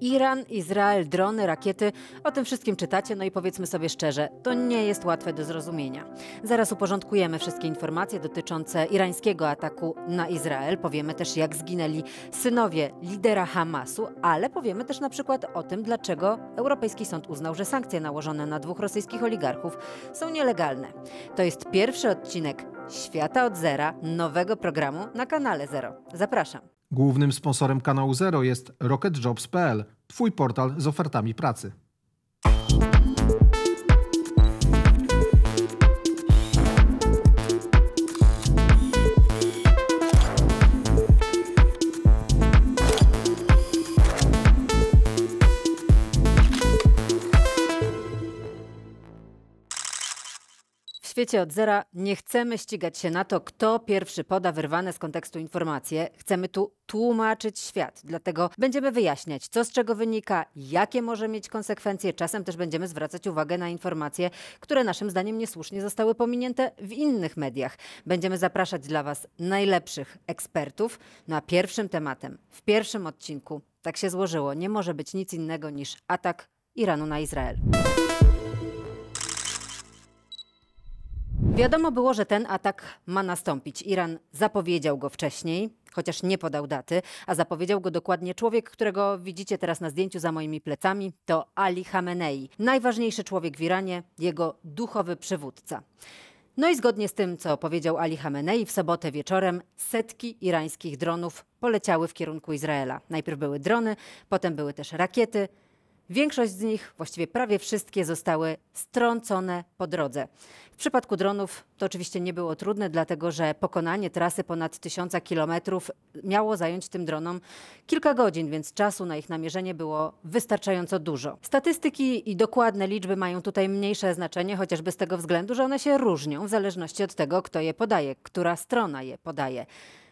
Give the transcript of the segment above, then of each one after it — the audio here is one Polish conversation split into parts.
Iran, Izrael, drony, rakiety. O tym wszystkim czytacie, no i powiedzmy sobie szczerze, to nie jest łatwe do zrozumienia. Zaraz uporządkujemy wszystkie informacje dotyczące irańskiego ataku na Izrael. Powiemy też, jak zginęli synowie lidera Hamasu, ale powiemy też na przykład o tym, dlaczego Europejski Sąd uznał, że sankcje nałożone na dwóch rosyjskich oligarchów są nielegalne. To jest pierwszy odcinek Świata od Zera, nowego programu na kanale Zero. Zapraszam. Głównym sponsorem kanału Zero jest RocketJobs.pl, Twój portal z ofertami pracy. świecie od zera nie chcemy ścigać się na to, kto pierwszy poda wyrwane z kontekstu informacje. Chcemy tu tłumaczyć świat. Dlatego będziemy wyjaśniać, co z czego wynika, jakie może mieć konsekwencje. Czasem też będziemy zwracać uwagę na informacje, które naszym zdaniem niesłusznie zostały pominięte w innych mediach. Będziemy zapraszać dla Was najlepszych ekspertów na no pierwszym tematem, w pierwszym odcinku. Tak się złożyło. Nie może być nic innego niż atak Iranu na Izrael. Wiadomo było, że ten atak ma nastąpić. Iran zapowiedział go wcześniej, chociaż nie podał daty, a zapowiedział go dokładnie człowiek, którego widzicie teraz na zdjęciu za moimi plecami, to Ali Khamenei, najważniejszy człowiek w Iranie, jego duchowy przywódca. No i zgodnie z tym, co powiedział Ali Khamenei w sobotę wieczorem, setki irańskich dronów poleciały w kierunku Izraela. Najpierw były drony, potem były też rakiety, Większość z nich, właściwie prawie wszystkie, zostały strącone po drodze. W przypadku dronów to oczywiście nie było trudne, dlatego że pokonanie trasy ponad tysiąca kilometrów miało zająć tym dronom kilka godzin, więc czasu na ich namierzenie było wystarczająco dużo. Statystyki i dokładne liczby mają tutaj mniejsze znaczenie, chociażby z tego względu, że one się różnią w zależności od tego, kto je podaje, która strona je podaje.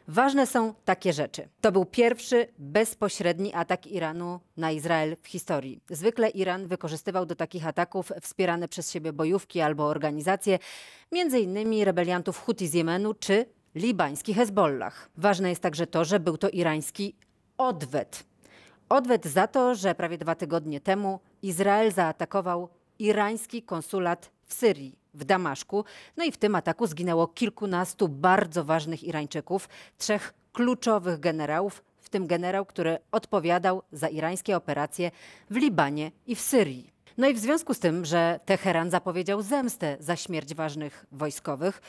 Ważne są takie rzeczy. To był pierwszy bezpośredni atak Iranu na Izrael w historii. Zwykle Iran wykorzystywał do takich ataków wspierane przez siebie bojówki albo organizacje, m.in. rebeliantów Huti z Jemenu czy libańskich Hezbollah. Ważne jest także to, że był to irański odwet. Odwet za to, że prawie dwa tygodnie temu Izrael zaatakował irański konsulat w Syrii, w Damaszku. No i w tym ataku zginęło kilkunastu bardzo ważnych Irańczyków, trzech kluczowych generałów, w tym generał, który odpowiadał za irańskie operacje w Libanie i w Syrii. No i w związku z tym, że Teheran zapowiedział zemstę za śmierć ważnych wojskowych,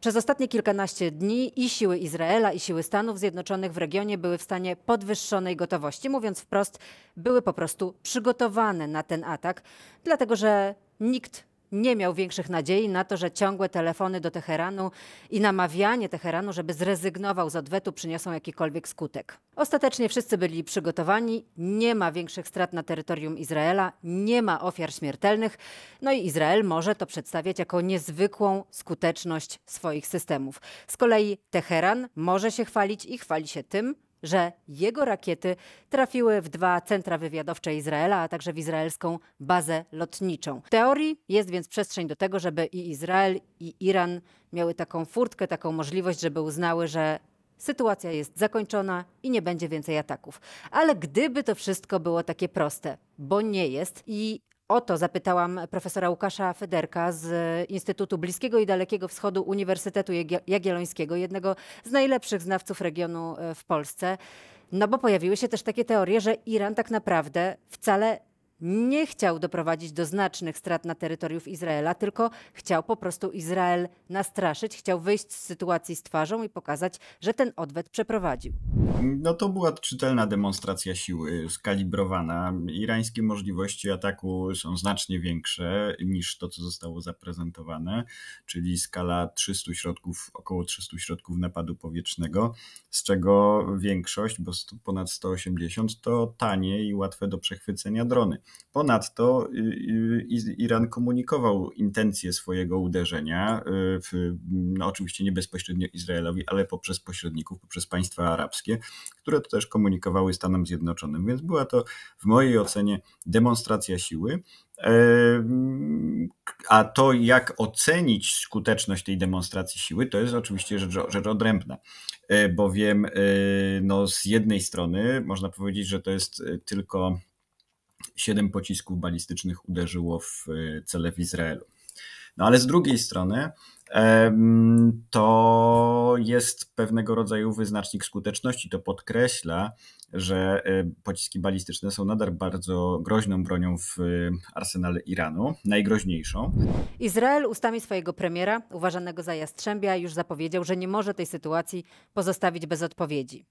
przez ostatnie kilkanaście dni i siły Izraela, i siły Stanów Zjednoczonych w regionie były w stanie podwyższonej gotowości. Mówiąc wprost, były po prostu przygotowane na ten atak, dlatego że nikt nie miał większych nadziei na to, że ciągłe telefony do Teheranu i namawianie Teheranu, żeby zrezygnował z odwetu, przyniosą jakikolwiek skutek. Ostatecznie wszyscy byli przygotowani, nie ma większych strat na terytorium Izraela, nie ma ofiar śmiertelnych, no i Izrael może to przedstawiać jako niezwykłą skuteczność swoich systemów. Z kolei Teheran może się chwalić i chwali się tym, że jego rakiety trafiły w dwa centra wywiadowcze Izraela, a także w izraelską bazę lotniczą. W teorii jest więc przestrzeń do tego, żeby i Izrael, i Iran miały taką furtkę, taką możliwość, żeby uznały, że sytuacja jest zakończona i nie będzie więcej ataków. Ale gdyby to wszystko było takie proste, bo nie jest, i o to zapytałam profesora Łukasza Federka z Instytutu Bliskiego i Dalekiego Wschodu Uniwersytetu Jagiellońskiego, jednego z najlepszych znawców regionu e, w Polsce. No bo pojawiły się też takie teorie, że Iran tak naprawdę wcale nie chciał doprowadzić do znacznych strat na terytoriów Izraela, tylko chciał po prostu Izrael nastraszyć, chciał wyjść z sytuacji z twarzą i pokazać, że ten odwet przeprowadził. No to była czytelna demonstracja siły, skalibrowana. Irańskie możliwości ataku są znacznie większe niż to, co zostało zaprezentowane, czyli skala 300 środków, około 300 środków napadu powietrznego, z czego większość, bo ponad 180, to tanie i łatwe do przechwycenia drony. Ponadto y, y, Iran komunikował intencje swojego uderzenia, y, w, no oczywiście nie bezpośrednio Izraelowi, ale poprzez pośredników, poprzez państwa arabskie, które to też komunikowały Stanom Zjednoczonym. Więc była to w mojej ocenie demonstracja siły. A to, jak ocenić skuteczność tej demonstracji siły, to jest oczywiście rzecz, rzecz odrębna, e, bowiem e, no, z jednej strony można powiedzieć, że to jest e, tylko Siedem pocisków balistycznych uderzyło w e, cele w Izraelu. No ale z drugiej strony to jest pewnego rodzaju wyznacznik skuteczności. To podkreśla, że e, pociski balistyczne są nadal bardzo groźną bronią w e, arsenale Iranu, najgroźniejszą. Izrael ustami swojego premiera, uważanego za Jastrzębia, już zapowiedział, że nie może tej sytuacji pozostawić bez odpowiedzi.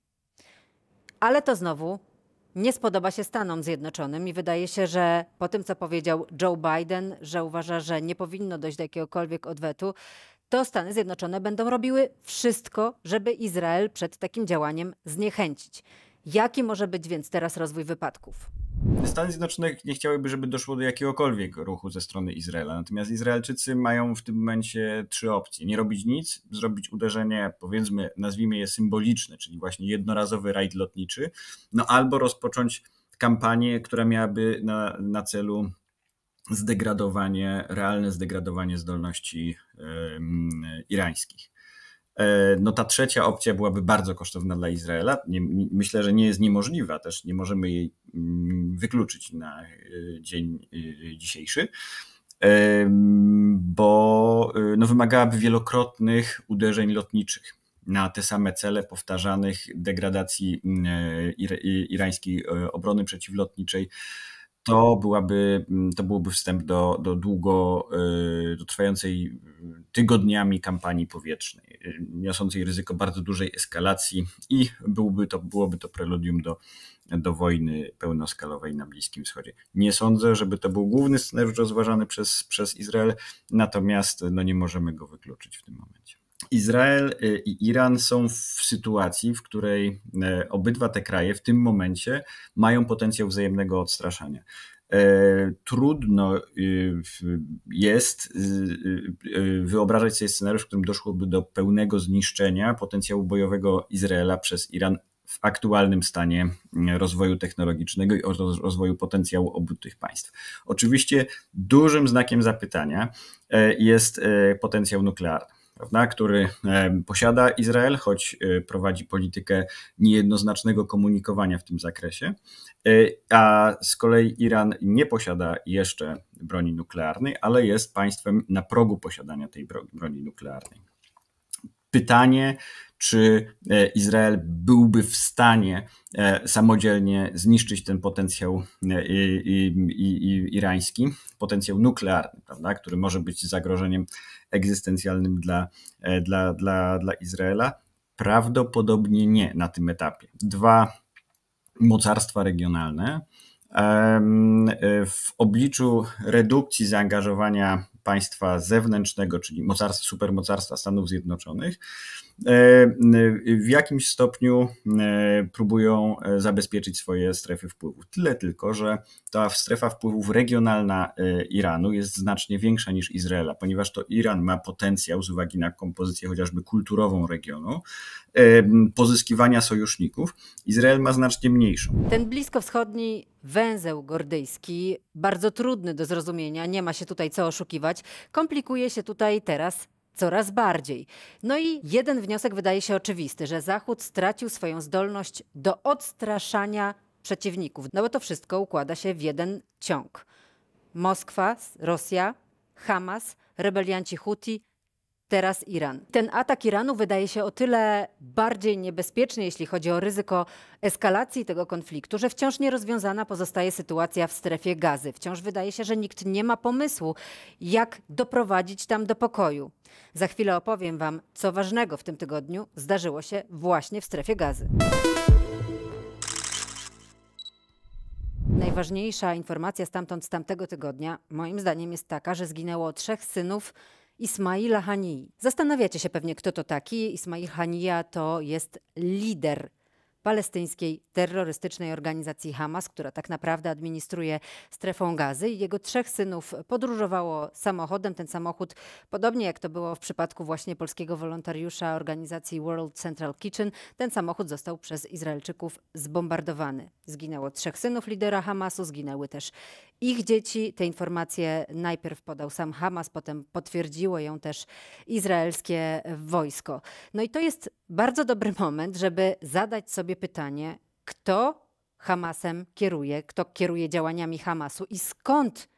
Ale to znowu nie spodoba się Stanom Zjednoczonym i wydaje się, że po tym, co powiedział Joe Biden, że uważa, że nie powinno dojść do jakiegokolwiek odwetu, to Stany Zjednoczone będą robiły wszystko, żeby Izrael przed takim działaniem zniechęcić. Jaki może być więc teraz rozwój wypadków? Stany Zjednoczone nie chciałyby, żeby doszło do jakiegokolwiek ruchu ze strony Izraela. Natomiast Izraelczycy mają w tym momencie trzy opcje: nie robić nic, zrobić uderzenie, powiedzmy, nazwijmy je symboliczne, czyli właśnie jednorazowy rajd lotniczy, no albo rozpocząć kampanię, która miałaby na, na celu zdegradowanie, realne zdegradowanie zdolności yy, irańskich. E, no ta trzecia opcja byłaby bardzo kosztowna dla Izraela. Nie, myślę, że nie jest niemożliwa, też nie możemy jej mm, wykluczyć na e, dzień e, dzisiejszy, bo no, wymagałaby wielokrotnych uderzeń lotniczych na te same cele powtarzanych degradacji mm, irańskiej obrony przeciwlotniczej to byłaby, mm, to byłoby wstęp do, do długo y, do trwającej y, tygodniami kampanii powietrznej, y, niosącej ryzyko bardzo dużej eskalacji i byłby to, byłoby to preludium do, do wojny pełnoskalowej na Bliskim Wschodzie. Nie sądzę, żeby to był główny scenariusz rozważany przez, przez Izrael, natomiast no, nie możemy go wykluczyć w tym momencie. Izrael y, i Iran są w sytuacji, w której y, obydwa te kraje w tym momencie mają potencjał wzajemnego odstraszania. Y, trudno jest wyobrażać sobie scenariusz, w którym doszłoby do pełnego zniszczenia potencjału bojowego Izraela przez Iran w aktualnym stanie rozwoju technologicznego i rozwoju potencjału obu tych państw. Oczywiście dużym znakiem zapytania jest potencjał nuklearny prawda, który e, posiada Izrael, choć e, prowadzi politykę niejednoznacznego komunikowania w tym zakresie, e, a z kolei Iran nie posiada jeszcze broni nuklearnej, ale jest państwem na progu posiadania tej broni nuklearnej. Pytanie, czy e, Izrael byłby w stanie e, samodzielnie zniszczyć ten potencjał e, irański, potencjał nuklearny, prawda, który może być zagrożeniem egzystencjalnym dla, dla, dla, dla Izraela? Prawdopodobnie nie na tym etapie. Dwa mocarstwa regionalne. W obliczu redukcji zaangażowania państwa zewnętrznego, czyli mocarstwa, supermocarstwa Stanów Zjednoczonych, E, w jakimś stopniu e, próbują e, zabezpieczyć swoje strefy wpływu. Tyle tylko, że ta strefa wpływów regionalna Iranu jest znacznie większa niż Izraela, ponieważ to Iran ma potencjał z uwagi na kompozycję chociażby kulturową regionu pozyskiwania sojuszników. Izrael ma znacznie mniejszą. Ten bliskowschodni węzeł gordyjski, bardzo trudny do zrozumienia, nie ma się tutaj co oszukiwać, komplikuje się tutaj teraz coraz bardziej. No i jeden wniosek wydaje się oczywisty, że Zachód stracił swoją zdolność do odstraszania przeciwników. No bo to wszystko układa się w jeden ciąg. Moskwa, Rosja, Hamas, rebelianci Huti, teraz Iran. Ten atak Iranu wydaje się o tyle bardziej niebezpieczny, jeśli chodzi o ryzyko eskalacji tego konfliktu, że wciąż nierozwiązana pozostaje sytuacja w strefie gazy. Wciąż wydaje się, że nikt nie ma pomysłu, jak doprowadzić tam do pokoju. Za chwilę opowiem Wam, co ważnego w tym tygodniu zdarzyło się właśnie w strefie gazy. Najważniejsza informacja stamtąd z tamtego tygodnia, moim zdaniem, jest taka, że zginęło trzech synów Ismaila Hanii. Zastanawiacie się pewnie, kto to taki. Ismail Hanija to jest lider palestyńskiej terrorystycznej organizacji Hamas, która tak naprawdę administruje strefą gazy. Jego trzech synów podróżowało samochodem. Ten samochód, podobnie jak to było w przypadku właśnie polskiego wolontariusza organizacji World Central Kitchen, ten samochód został przez Izraelczyków zbombardowany. Zginęło trzech synów lidera Hamasu, zginęły też ich dzieci. Te informacje najpierw podał sam Hamas, potem potwierdziło ją też izraelskie wojsko. No i to jest bardzo dobry moment, żeby zadać sobie pytanie, kto Hamasem kieruje, kto kieruje działaniami Hamasu i skąd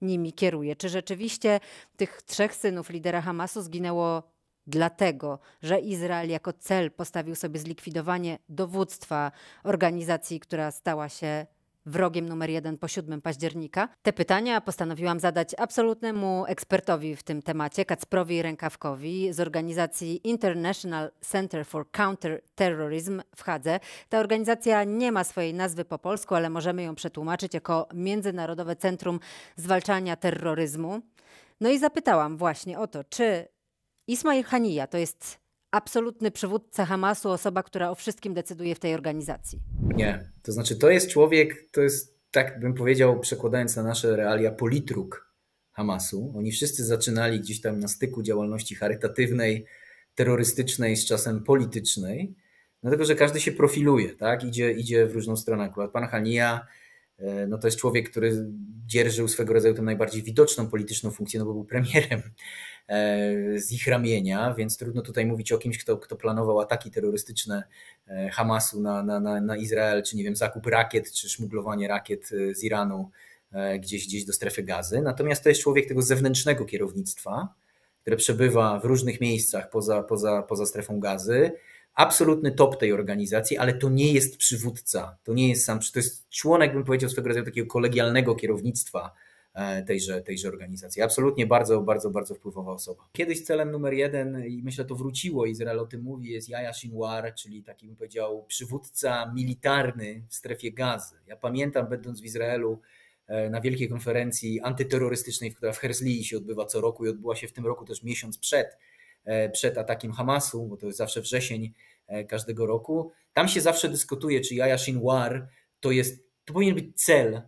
nimi kieruje. Czy rzeczywiście tych trzech synów lidera Hamasu zginęło dlatego, że Izrael jako cel postawił sobie zlikwidowanie dowództwa organizacji, która stała się wrogiem numer jeden po 7 października? Te pytania postanowiłam zadać absolutnemu ekspertowi w tym temacie, Kacprowi Rękawkowi z organizacji International Center for Counter Terrorism w Hadze. Ta organizacja nie ma swojej nazwy po polsku, ale możemy ją przetłumaczyć jako Międzynarodowe Centrum Zwalczania Terroryzmu. No i zapytałam właśnie o to, czy Ismail Hania to jest absolutny przywódca Hamasu, osoba, która o wszystkim decyduje w tej organizacji? Nie. To znaczy, to jest człowiek, to jest, tak bym powiedział, przekładając na nasze realia, politruk Hamasu. Oni wszyscy zaczynali gdzieś tam na styku działalności charytatywnej, terrorystycznej, z czasem politycznej, dlatego że każdy się profiluje, tak? Idzie, idzie w różną stronę. Akurat pan Hania e, no to jest człowiek, który dzierżył swego rodzaju tę najbardziej widoczną polityczną funkcję, no bo był premierem E, z ich ramienia, więc trudno tutaj mówić o kimś, kto, kto planował ataki terrorystyczne e, Hamasu na, na, na, na Izrael, czy nie wiem, zakup rakiet, czy szmuglowanie rakiet e, z Iranu gdzieś, gdzieś do strefy gazy. Natomiast to jest człowiek tego zewnętrznego kierownictwa, które przebywa w różnych miejscach poza, poza, poza strefą gazy. Absolutny top tej organizacji, ale to nie jest przywódca, to nie jest sam, to jest członek, bym powiedział, swego rodzaju takiego kolegialnego kierownictwa, E, tejże, tejże organizacji. Absolutnie bardzo, bardzo, bardzo wpływowa osoba. Kiedyś celem numer jeden, i myślę to wróciło, Izrael o tym mówi, jest Jaja Sinwar, czyli taki bym powiedział przywódca militarny w strefie gazy. Ja pamiętam, będąc w Izraelu, e, na wielkiej konferencji antyterrorystycznej, która w Herzlii się odbywa co roku i odbyła się w tym roku też miesiąc przed, e, przed atakiem Hamasu, bo to jest zawsze wrzesień każdego roku. Tam się zawsze dyskutuje, czy Jaja Sinwar to jest, to powinien być cel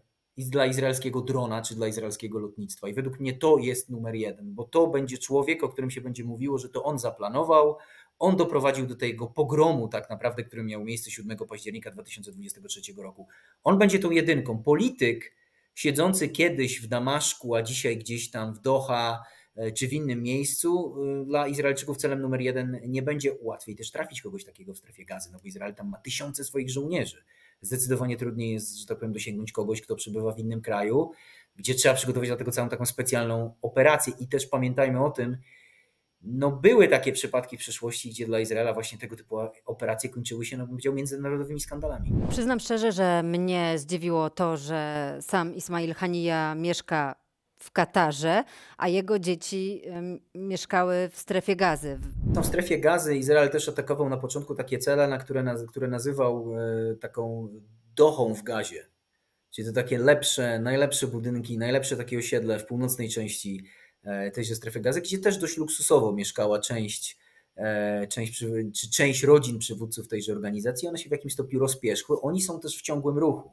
dla izraelskiego drona czy dla izraelskiego lotnictwa. I według mnie to jest numer jeden, bo to będzie człowiek, o którym się będzie mówiło, że to on zaplanował, on doprowadził do tego pogromu, tak naprawdę, który miał miejsce 7 października 2023 roku. On będzie tą jedynką. Polityk siedzący kiedyś w Damaszku, a dzisiaj gdzieś tam w Doha e, czy w innym miejscu, e, dla Izraelczyków celem numer jeden nie będzie łatwiej też trafić kogoś takiego w strefie gazy, no bo Izrael tam ma tysiące swoich żołnierzy. Zdecydowanie trudniej jest, że tak powiem, dosięgnąć kogoś, kto przebywa w innym kraju, gdzie trzeba przygotować do tego całą taką specjalną operację. I też pamiętajmy o tym, no były takie przypadki w przeszłości, gdzie dla Izraela właśnie tego typu operacje kończyły się, no bym powiedział, międzynarodowymi skandalami. Przyznam szczerze, że mnie zdziwiło to, że sam Ismail Hanija mieszka w Katarze, a jego dzieci mieszkały w strefie gazy. Tą w strefie gazy Izrael też atakował na początku takie cele, na które, naz które nazywał e, taką dochą w gazie. Czyli to takie lepsze, najlepsze budynki, najlepsze takie osiedle w północnej części e, tejże strefy gazy, gdzie też dość luksusowo mieszkała część, e, część, czy część rodzin przywódców tejże organizacji. One się w jakimś stopniu rozpierzchły. Oni są też w ciągłym ruchu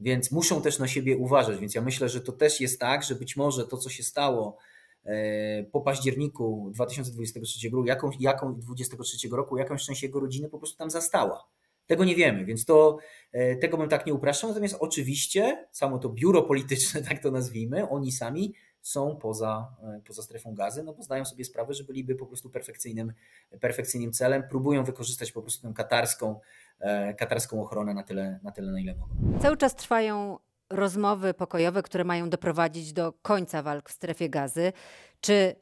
więc muszą też na siebie uważać. Więc ja myślę, że to też jest tak, że być może to, co się stało e, po październiku 2023 roku, jaką, jaką 23 roku, jakąś część jego rodziny po prostu tam zastała. Tego nie wiemy, więc to, e, tego bym tak nie upraszczał. Natomiast oczywiście samo to biuro polityczne, tak to nazwijmy, oni sami są poza, e, poza strefą gazy, no bo zdają sobie sprawę, że byliby po prostu perfekcyjnym, perfekcyjnym celem, próbują wykorzystać po prostu tę katarską, e, katarską ochronę na tyle, na tyle, na ile mogą. Cały czas trwają rozmowy pokojowe, które mają doprowadzić do końca walk w strefie gazy. Czy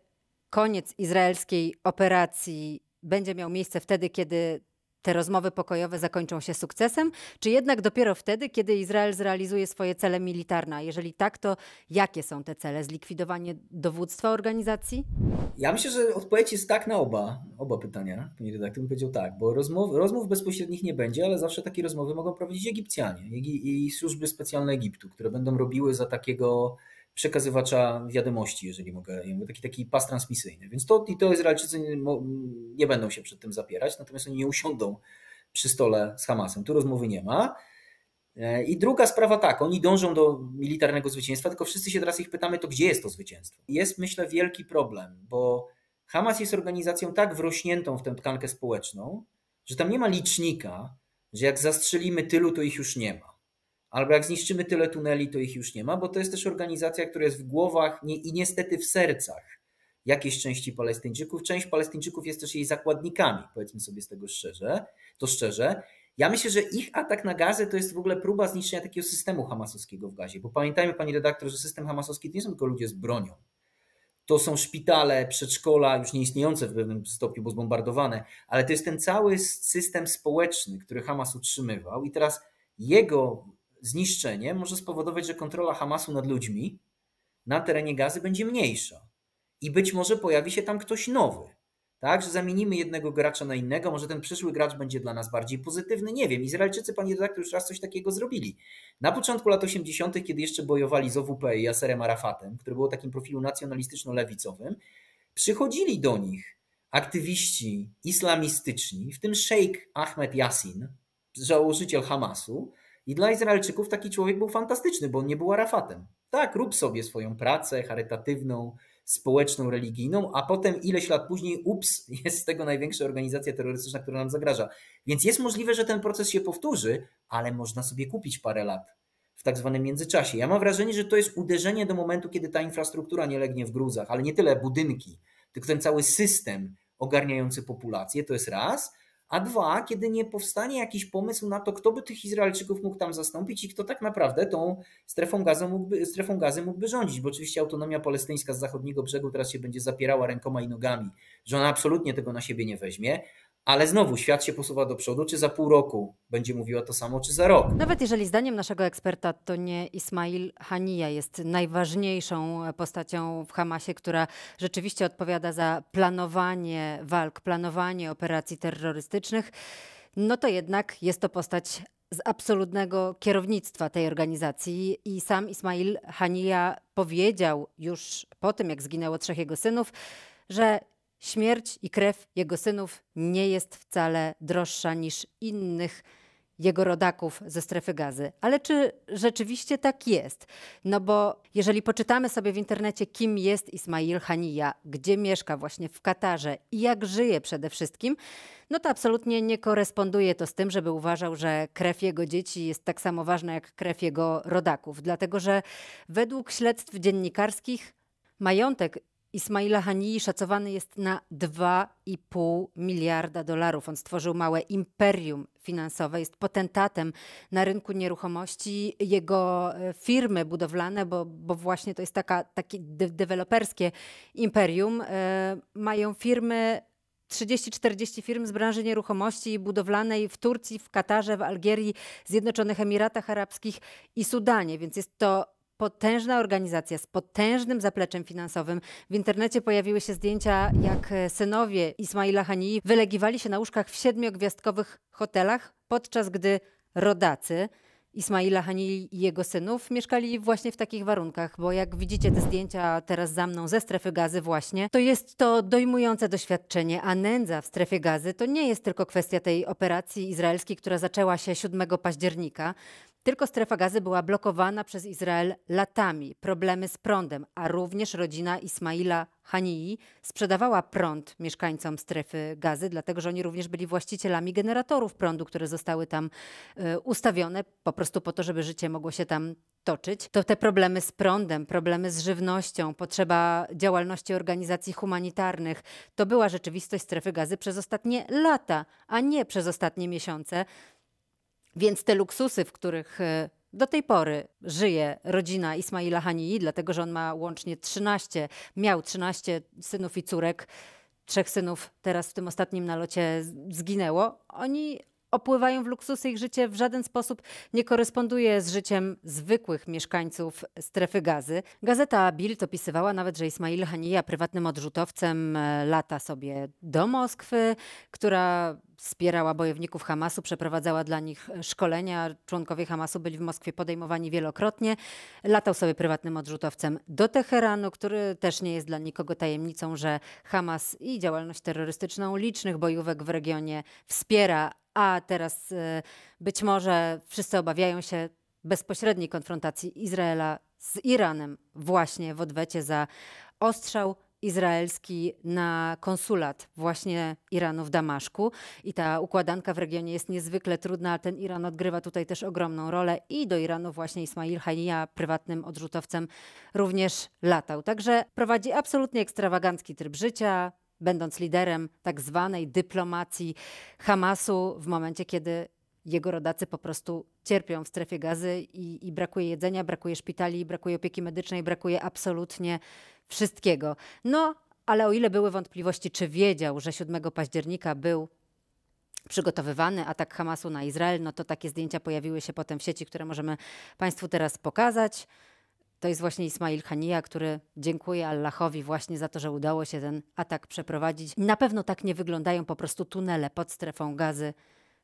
koniec izraelskiej operacji będzie miał miejsce wtedy, kiedy te rozmowy pokojowe zakończą się sukcesem, czy jednak dopiero wtedy, kiedy Izrael zrealizuje swoje cele militarne? A jeżeli tak, to jakie są te cele? Zlikwidowanie dowództwa organizacji? Ja myślę, że odpowiedź jest tak na oba, oba pytania. Panie redaktor bym powiedział tak, bo rozmów, rozmów bezpośrednich nie będzie, ale zawsze takie rozmowy mogą prowadzić Egipcjanie i, i służby specjalne Egiptu, które będą robiły za takiego przekazywacza wiadomości, jeżeli mogę, taki, taki pas transmisyjny. Więc to, i to Izraelczycy nie, nie będą się przed tym zapierać, natomiast oni nie usiądą przy stole z Hamasem. Tu rozmowy nie ma. E, I druga sprawa tak, oni dążą do militarnego zwycięstwa, tylko wszyscy się teraz ich pytamy, to gdzie jest to zwycięstwo? Jest myślę wielki problem, bo Hamas jest organizacją tak wrośniętą w tę tkankę społeczną, że tam nie ma licznika, że jak zastrzelimy tylu, to ich już nie ma albo jak zniszczymy tyle tuneli, to ich już nie ma, bo to jest też organizacja, która jest w głowach nie, i niestety w sercach jakiejś części Palestyńczyków. Część Palestyńczyków jest też jej zakładnikami, powiedzmy sobie z tego szczerze, to szczerze. Ja myślę, że ich atak na Gazę to jest w ogóle próba zniszczenia takiego systemu hamasowskiego w Gazie, bo pamiętajmy pani redaktor, że system hamasowski to nie są tylko ludzie z bronią. To są szpitale, przedszkola, już nieistniejące w pewnym stopniu, bo zbombardowane, ale to jest ten cały system społeczny, który Hamas utrzymywał i teraz jego zniszczenie może spowodować, że kontrola Hamasu nad ludźmi na terenie Gazy będzie mniejsza. I być może pojawi się tam ktoś nowy. Tak, że zamienimy jednego gracza na innego, może ten przyszły gracz będzie dla nas bardziej pozytywny, nie wiem. Izraelczycy, panie redaktor, już raz coś takiego zrobili. Na początku lat 80., kiedy jeszcze bojowali z OWP i Jaserem Arafatem, który był takim profilu nacjonalistyczno-lewicowym, przychodzili do nich aktywiści islamistyczni, w tym szejk Ahmed Yassin, założyciel Hamasu, i dla Izraelczyków taki człowiek był fantastyczny, bo on nie był Arafatem. Tak, rób sobie swoją pracę charytatywną, społeczną, religijną, a potem ileś lat później, ups, jest z tego największa organizacja terrorystyczna, która nam zagraża. Więc jest możliwe, że ten proces się powtórzy, ale można sobie kupić parę lat w tak zwanym międzyczasie. Ja mam wrażenie, że to jest uderzenie do momentu, kiedy ta infrastruktura nie legnie w gruzach, ale nie tyle budynki, tylko ten cały system ogarniający populację, to jest raz, a dwa, kiedy nie powstanie jakiś pomysł na to, kto by tych Izraelczyków mógł tam zastąpić i kto tak naprawdę tą strefą gazy mógłby, strefą gazy mógłby rządzić, bo oczywiście autonomia palestyńska z zachodniego brzegu teraz się będzie zapierała rękoma i nogami, że ona absolutnie tego na siebie nie weźmie, ale znowu świat się posuwa do przodu, czy za pół roku będzie mówiła to samo, czy za rok. Nawet jeżeli zdaniem naszego eksperta to nie Ismail Haniya jest najważniejszą postacią w Hamasie, która rzeczywiście odpowiada za planowanie walk, planowanie operacji terrorystycznych, no to jednak jest to postać z absolutnego kierownictwa tej organizacji i sam Ismail Haniya powiedział już po tym, jak zginęło trzech jego synów, że Śmierć i krew jego synów nie jest wcale droższa niż innych jego rodaków ze strefy gazy. Ale czy rzeczywiście tak jest? No bo jeżeli poczytamy sobie w internecie, kim jest Ismail Hania, gdzie mieszka właśnie w Katarze i jak żyje przede wszystkim, no to absolutnie nie koresponduje to z tym, żeby uważał, że krew jego dzieci jest tak samo ważna jak krew jego rodaków. Dlatego, że według śledztw dziennikarskich Majątek Ismaila Hanii szacowany jest na 2,5 miliarda dolarów. On stworzył małe imperium finansowe, jest potentatem na rynku nieruchomości. Jego e, firmy budowlane, bo, bo właśnie to jest taka, takie deweloperskie imperium, e, mają firmy 30-40 firm z branży nieruchomości i budowlanej w Turcji, w Katarze, w Algierii, Zjednoczonych Emiratach Arabskich i Sudanie, więc jest to potężna organizacja z potężnym zapleczem finansowym. W internecie pojawiły się zdjęcia, jak e, synowie Ismaila Hanii wylegiwali się na łóżkach w siedmiogwiazdkowych hotelach, podczas gdy rodacy Ismaila Hanii i jego synów mieszkali właśnie w takich warunkach, bo jak widzicie te zdjęcia teraz za mną ze strefy gazy właśnie, to jest to dojmujące doświadczenie, a nędza w strefie gazy to nie jest tylko kwestia tej operacji izraelskiej, która zaczęła się 7 października. Tylko strefa gazy była blokowana przez Izrael latami. Problemy z prądem, a również rodzina Ismaila Hanii sprzedawała prąd mieszkańcom strefy gazy, dlatego że oni również byli właścicielami generatorów prądu, które zostały tam e, ustawione po prostu po to, żeby życie mogło się tam toczyć. To te problemy z prądem, problemy z żywnością, potrzeba działalności organizacji humanitarnych to była rzeczywistość strefy gazy przez ostatnie lata, a nie przez ostatnie miesiące. Więc te luksusy, w których e, do tej pory żyje rodzina Ismaila Hanii, dlatego że on ma łącznie 13, miał 13 synów i córek. Trzech synów teraz w tym ostatnim nalocie zginęło. Oni opływają w luksusy, ich życie w żaden sposób nie koresponduje z życiem zwykłych mieszkańców strefy gazy. Gazeta Bild opisywała nawet, że Ismail Hania prywatnym odrzutowcem e, lata sobie do Moskwy, która wspierała bojowników Hamasu, przeprowadzała dla nich e, szkolenia. Członkowie Hamasu byli w Moskwie podejmowani wielokrotnie. Latał sobie prywatnym odrzutowcem do Teheranu, który też nie jest dla nikogo tajemnicą, że Hamas i działalność terrorystyczną licznych bojówek w regionie wspiera, a teraz e, być może wszyscy obawiają się bezpośredniej konfrontacji Izraela z Iranem właśnie w odwecie za ostrzał izraelski na konsulat właśnie Iranu w Damaszku i ta układanka w regionie jest niezwykle trudna, ten Iran odgrywa tutaj też ogromną rolę i do Iranu właśnie Ismail Hania, prywatnym odrzutowcem, również latał. Także prowadzi absolutnie ekstrawagancki tryb życia, będąc liderem tak zwanej dyplomacji Hamasu w momencie, kiedy jego rodacy po prostu cierpią w strefie gazy i, i, brakuje jedzenia, brakuje szpitali, brakuje opieki medycznej, brakuje absolutnie wszystkiego. No, ale o ile były wątpliwości, czy wiedział, że 7 października był przygotowywany atak Hamasu na Izrael, no to takie zdjęcia pojawiły się potem w sieci, które możemy Państwu teraz pokazać. To jest właśnie Ismail Hania, który dziękuje Allahowi właśnie za to, że udało się ten atak przeprowadzić. Na pewno tak nie wyglądają po prostu tunele pod strefą gazy,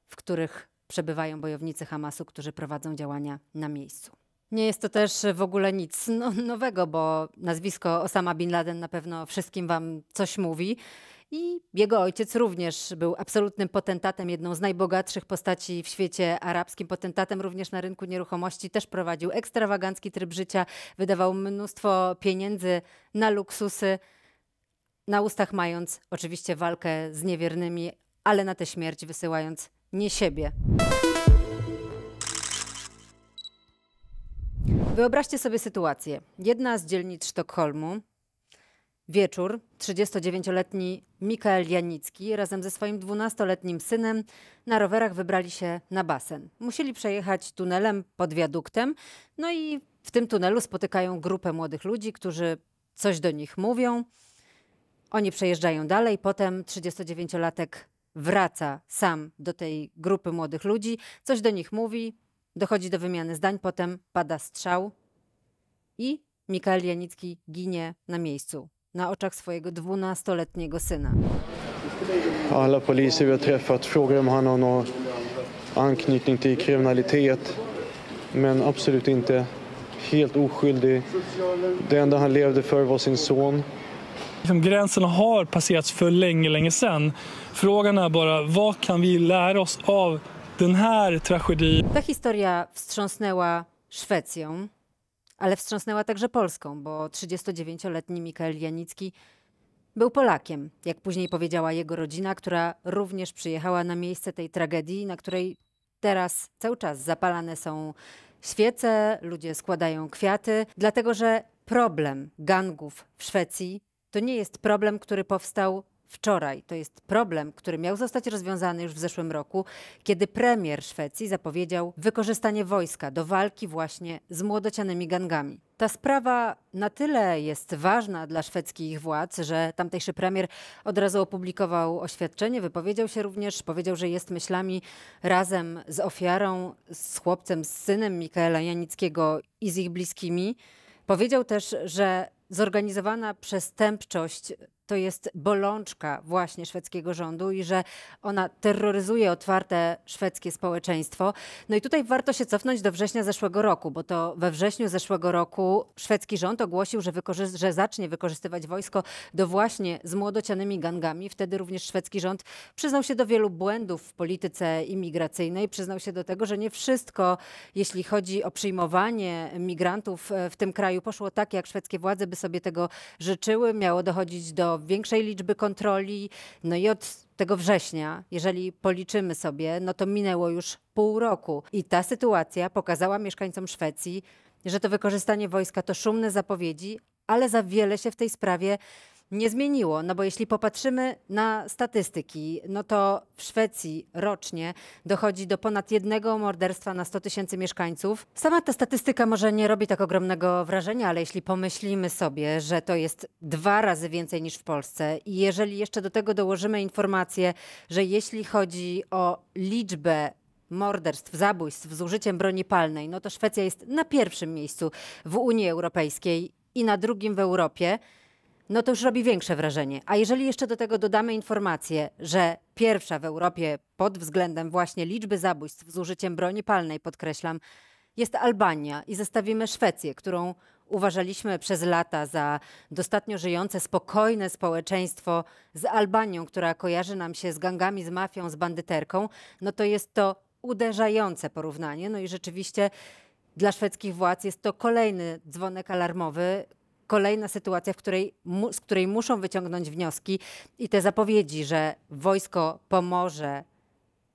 w których przebywają bojownicy Hamasu, którzy prowadzą działania na miejscu. Nie jest to też w ogóle nic no, nowego, bo nazwisko Osama Bin Laden na pewno wszystkim wam coś mówi. I jego ojciec również był absolutnym potentatem, jedną z najbogatszych postaci w świecie arabskim, potentatem również na rynku nieruchomości, też prowadził ekstrawagancki tryb życia, wydawał mnóstwo pieniędzy na luksusy, na ustach mając oczywiście walkę z niewiernymi, ale na tę śmierć wysyłając nie siebie. Wyobraźcie sobie sytuację. Jedna z dzielnic Sztokholmu, wieczór, 39-letni Mikael Janicki razem ze swoim 12-letnim synem na rowerach wybrali się na basen. Musieli przejechać tunelem pod wiaduktem, no i w tym tunelu spotykają grupę młodych ludzi, którzy coś do nich mówią. Oni przejeżdżają dalej, potem 39-latek wraca sam do tej grupy młodych ludzi, coś do nich mówi, dochodzi do wymiany zdań, potem pada strzał i Mikael Janicki ginie na miejscu, na oczach swojego dwunastoletniego syna. Alla poliser vi har träffat frågar om han har någon anknytning till kriminalitet. Men absolut inte. Helt oskyldig. Det enda han levde för var sin son liksom, gränsen har passerats för länge, länge sedan. Frågan är bara, vad kan vi lära oss av den här tragedin? Ta historia wstrząsnęła Szwecją, ale wstrząsnęła także Polską, bo 39-letni Mikael Janicki był Polakiem, jak później powiedziała jego rodzina, która również przyjechała na miejsce tej tragedii, na której teraz cały czas zapalane są świece, ludzie składają kwiaty, dlatego że problem gangów w Szwecji to nie jest problem, który powstał wczoraj. To jest problem, który miał zostać rozwiązany już w zeszłym roku, kiedy premier Szwecji zapowiedział wykorzystanie wojska do walki właśnie z młodocianymi gangami. Ta sprawa na tyle jest ważna dla szwedzkich władz, że tamtejszy premier od razu opublikował oświadczenie, wypowiedział się również, powiedział, że jest myślami razem z ofiarą, z chłopcem, z synem Mikaela Janickiego i z ich bliskimi. Powiedział też, że zorganizowana przestępczość to jest bolączka właśnie szwedzkiego rządu i że ona terroryzuje otwarte szwedzkie społeczeństwo. No i tutaj warto się cofnąć do września zeszłego roku, bo to we wrześniu zeszłego roku szwedzki rząd ogłosił, że, wykorzy- że zacznie wykorzystywać wojsko do właśnie z młodocianymi gangami. Wtedy również szwedzki rząd przyznał się do wielu błędów w polityce imigracyjnej, przyznał się do tego, że nie wszystko, jeśli chodzi o przyjmowanie migrantów e, w tym kraju, poszło tak, jak szwedzkie władze by sobie tego życzyły. Miało dochodzić do większej liczby kontroli. No i od tego września, jeżeli policzymy sobie, no to minęło już pół roku. I ta sytuacja pokazała mieszkańcom Szwecji, że to wykorzystanie wojska to szumne zapowiedzi, ale za wiele się w tej sprawie nie zmieniło. No bo jeśli popatrzymy na statystyki, no to w Szwecji rocznie dochodzi do ponad jednego morderstwa na 100 tysięcy mieszkańców. Sama ta statystyka może nie robi tak ogromnego wrażenia, ale jeśli pomyślimy sobie, że to jest dwa razy więcej niż w Polsce i jeżeli jeszcze do tego dołożymy informację, że jeśli chodzi o liczbę morderstw, zabójstw z użyciem broni palnej, no to Szwecja jest na pierwszym miejscu w Unii Europejskiej i na drugim w Europie no to już robi większe wrażenie. A jeżeli jeszcze do tego dodamy informację, że pierwsza w Europie pod względem właśnie liczby zabójstw z użyciem broni palnej, podkreślam, jest Albania i zestawimy Szwecję, którą uważaliśmy przez lata za dostatnio żyjące, spokojne społeczeństwo z Albanią, która kojarzy nam się z gangami, z mafią, z bandyterką, no to jest to uderzające porównanie. No i rzeczywiście dla szwedzkich władz jest to kolejny dzwonek alarmowy, kolejna sytuacja, w której, z której muszą wyciągnąć wnioski i te zapowiedzi, że wojsko pomoże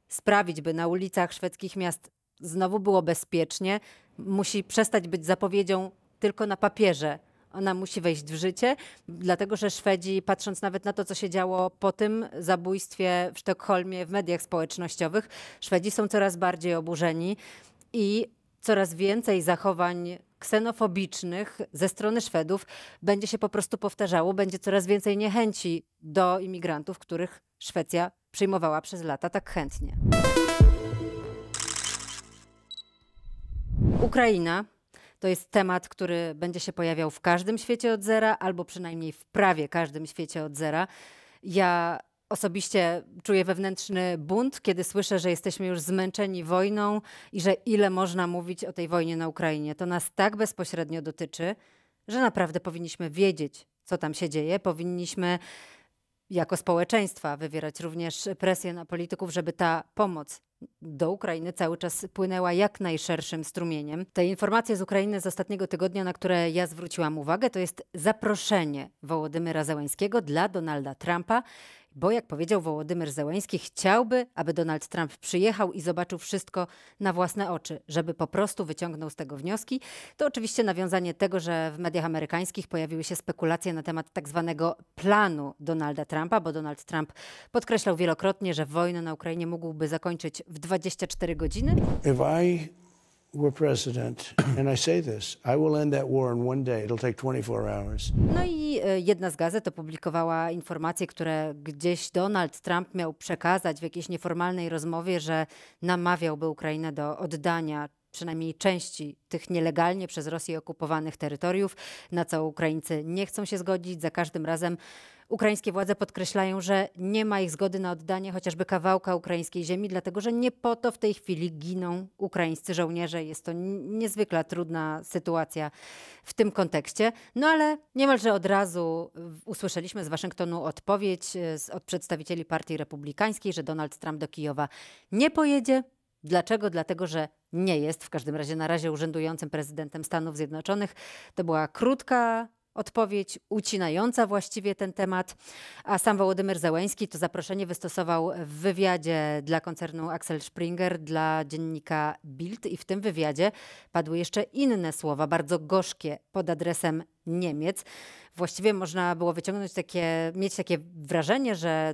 sprawić, by na ulicach szwedzkich miast znowu było bezpiecznie, musi przestać być zapowiedzią tylko na papierze. Ona musi wejść w życie, dlatego że Szwedzi, patrząc nawet na to, co się działo po tym zabójstwie w Sztokholmie w mediach społecznościowych, Szwedzi są coraz bardziej oburzeni i coraz więcej zachowań ksenofobicznych ze strony Szwedów będzie się po prostu powtarzało, będzie coraz więcej niechęci do imigrantów, których Szwecja przyjmowała przez lata tak chętnie. Ukraina to jest temat, który będzie się pojawiał w każdym świecie od zera, albo przynajmniej w prawie każdym świecie od zera. Ja Osobiście czuję wewnętrzny bunt, kiedy słyszę, że jesteśmy już zmęczeni wojną i że ile można mówić o tej wojnie na Ukrainie. To nas tak bezpośrednio dotyczy, że naprawdę powinniśmy wiedzieć, co tam się dzieje. Powinniśmy jako społeczeństwa wywierać również presję na polityków, żeby ta pomoc do Ukrainy cały czas płynęła jak najszerszym strumieniem. Te informacje z Ukrainy z ostatniego tygodnia, na które ja zwróciłam uwagę, to jest zaproszenie Wołodymyra Zełańskiego dla Donalda Trumpa bo jak powiedział Wołodymyr Zełęński, chciałby, aby Donald Trump przyjechał i zobaczył wszystko na własne oczy, żeby po prostu wyciągnął z tego wnioski. To oczywiście nawiązanie tego, że w mediach amerykańskich pojawiły się spekulacje na temat tak zwanego planu Donalda Trumpa, bo Donald Trump podkreślał wielokrotnie, że wojnę na Ukrainie mógłby zakończyć w 24 godziny. If I no i e, jedna z gazet opublikowała informacje, które gdzieś Donald Trump miał przekazać w jakiejś nieformalnej rozmowie, że namawiałby Ukrainę do oddania przynajmniej części tych nielegalnie przez Rosję okupowanych terytoriów, na co Ukraińcy nie chcą się zgodzić. Za każdym razem Ukraińskie władze podkreślają, że nie ma ich zgody na oddanie chociażby kawałka ukraińskiej ziemi, dlatego że nie po to w tej chwili giną ukraińscy żołnierze. Jest to niezwykle trudna sytuacja w tym kontekście. No ale niemalże od razu usłyszeliśmy z Waszyngtonu odpowiedź e, od przedstawicieli Partii Republikańskiej, że Donald Trump do Kijowa nie pojedzie. Dlaczego? Dlatego, że nie jest w każdym razie na razie urzędującym prezydentem Stanów Zjednoczonych. To była krótka Odpowiedź ucinająca właściwie ten temat, a sam Wołodymyr Zełęński to zaproszenie wystosował w wywiadzie dla koncernu Axel Springer, dla dziennika Bild i w tym wywiadzie padły jeszcze inne słowa, bardzo gorzkie pod adresem Niemiec. Właściwie można było wyciągnąć takie, mieć takie wrażenie, że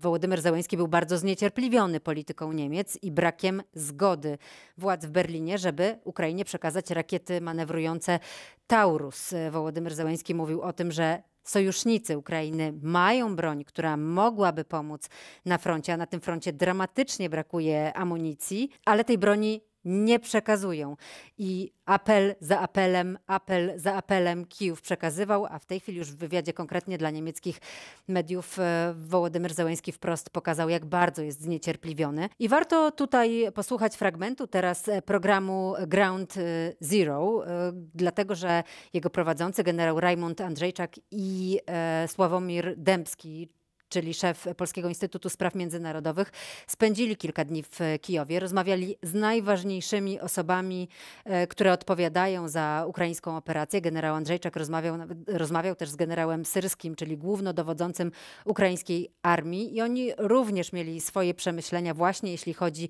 Wołodymyr Zełenski był bardzo zniecierpliwiony polityką Niemiec i brakiem zgody władz w Berlinie, żeby Ukrainie przekazać rakiety manewrujące Taurus. Wołodymyr Zełenski mówił o tym, że sojusznicy Ukrainy mają broń, która mogłaby pomóc na froncie, a na tym froncie dramatycznie brakuje amunicji, ale tej broni nie przekazują. I apel za apelem, apel za apelem Kijów przekazywał, a w tej chwili już w wywiadzie konkretnie dla niemieckich mediów e, Wołodymyr Zełenski wprost pokazał, jak bardzo jest zniecierpliwiony. I warto tutaj posłuchać fragmentu teraz e, programu Ground e, Zero, dlatego że jego prowadzący generał Raymond Andrzejczak i Sławomir Dębski, czyli szef Polskiego Instytutu Spraw Międzynarodowych, spędzili kilka dni w Kijowie, rozmawiali z najważniejszymi osobami, e, które odpowiadają za ukraińską operację. Generał Andrzejczak rozmawiał, rozmawiał też z generałem syrskim, czyli głównodowodzącym ukraińskiej armii i oni również mieli swoje przemyślenia właśnie jeśli chodzi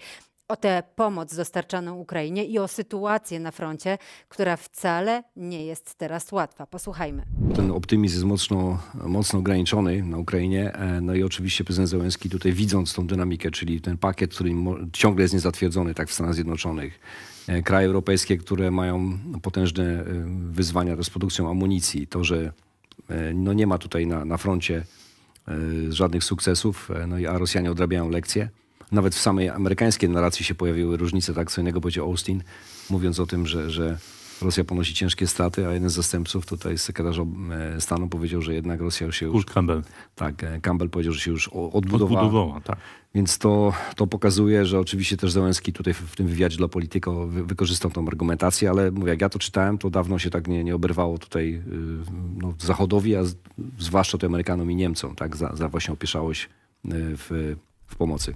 o tę pomoc dostarczaną Ukrainie i o sytuację na froncie, która wcale nie jest teraz łatwa. Posłuchajmy. Ten optymizm jest mocno, mocno ograniczony na Ukrainie. E, no i oczywiście prezydent Zełenski tutaj widząc tą dynamikę, czyli ten pakiet, który ciągle jest niezatwierdzony tak w Stanach Zjednoczonych, e, kraje europejskie, które mają potężne e, wyzwania z produkcją amunicji, to, że no nie ma tutaj na, na froncie żadnych sukcesów, no i, a Rosjanie odrabiają lekcje nawet w samej amerykańskiej narracji się pojawiły różnice, tak? Co innego powiedział Austin, mówiąc o tym, że, że Rosja ponosi ciężkie straty, a jeden z zastępców tutaj sekretarz e, stanu powiedział, że jednak Rosja się już... Campbell. Tak, e, Campbell powiedział, że się już odbudowała. odbudowała tak. Więc to, to pokazuje, że oczywiście też Załęski tutaj w, tym wywiadzie dla Polityko wykorzystał tą argumentację, ale mówię, jak ja to czytałem, to dawno się tak nie, nie oberwało tutaj y, no, Zachodowi, a z, zwłaszcza to Amerykanom i Niemcom, tak, za, za właśnie opieszałość y, w w pomocy.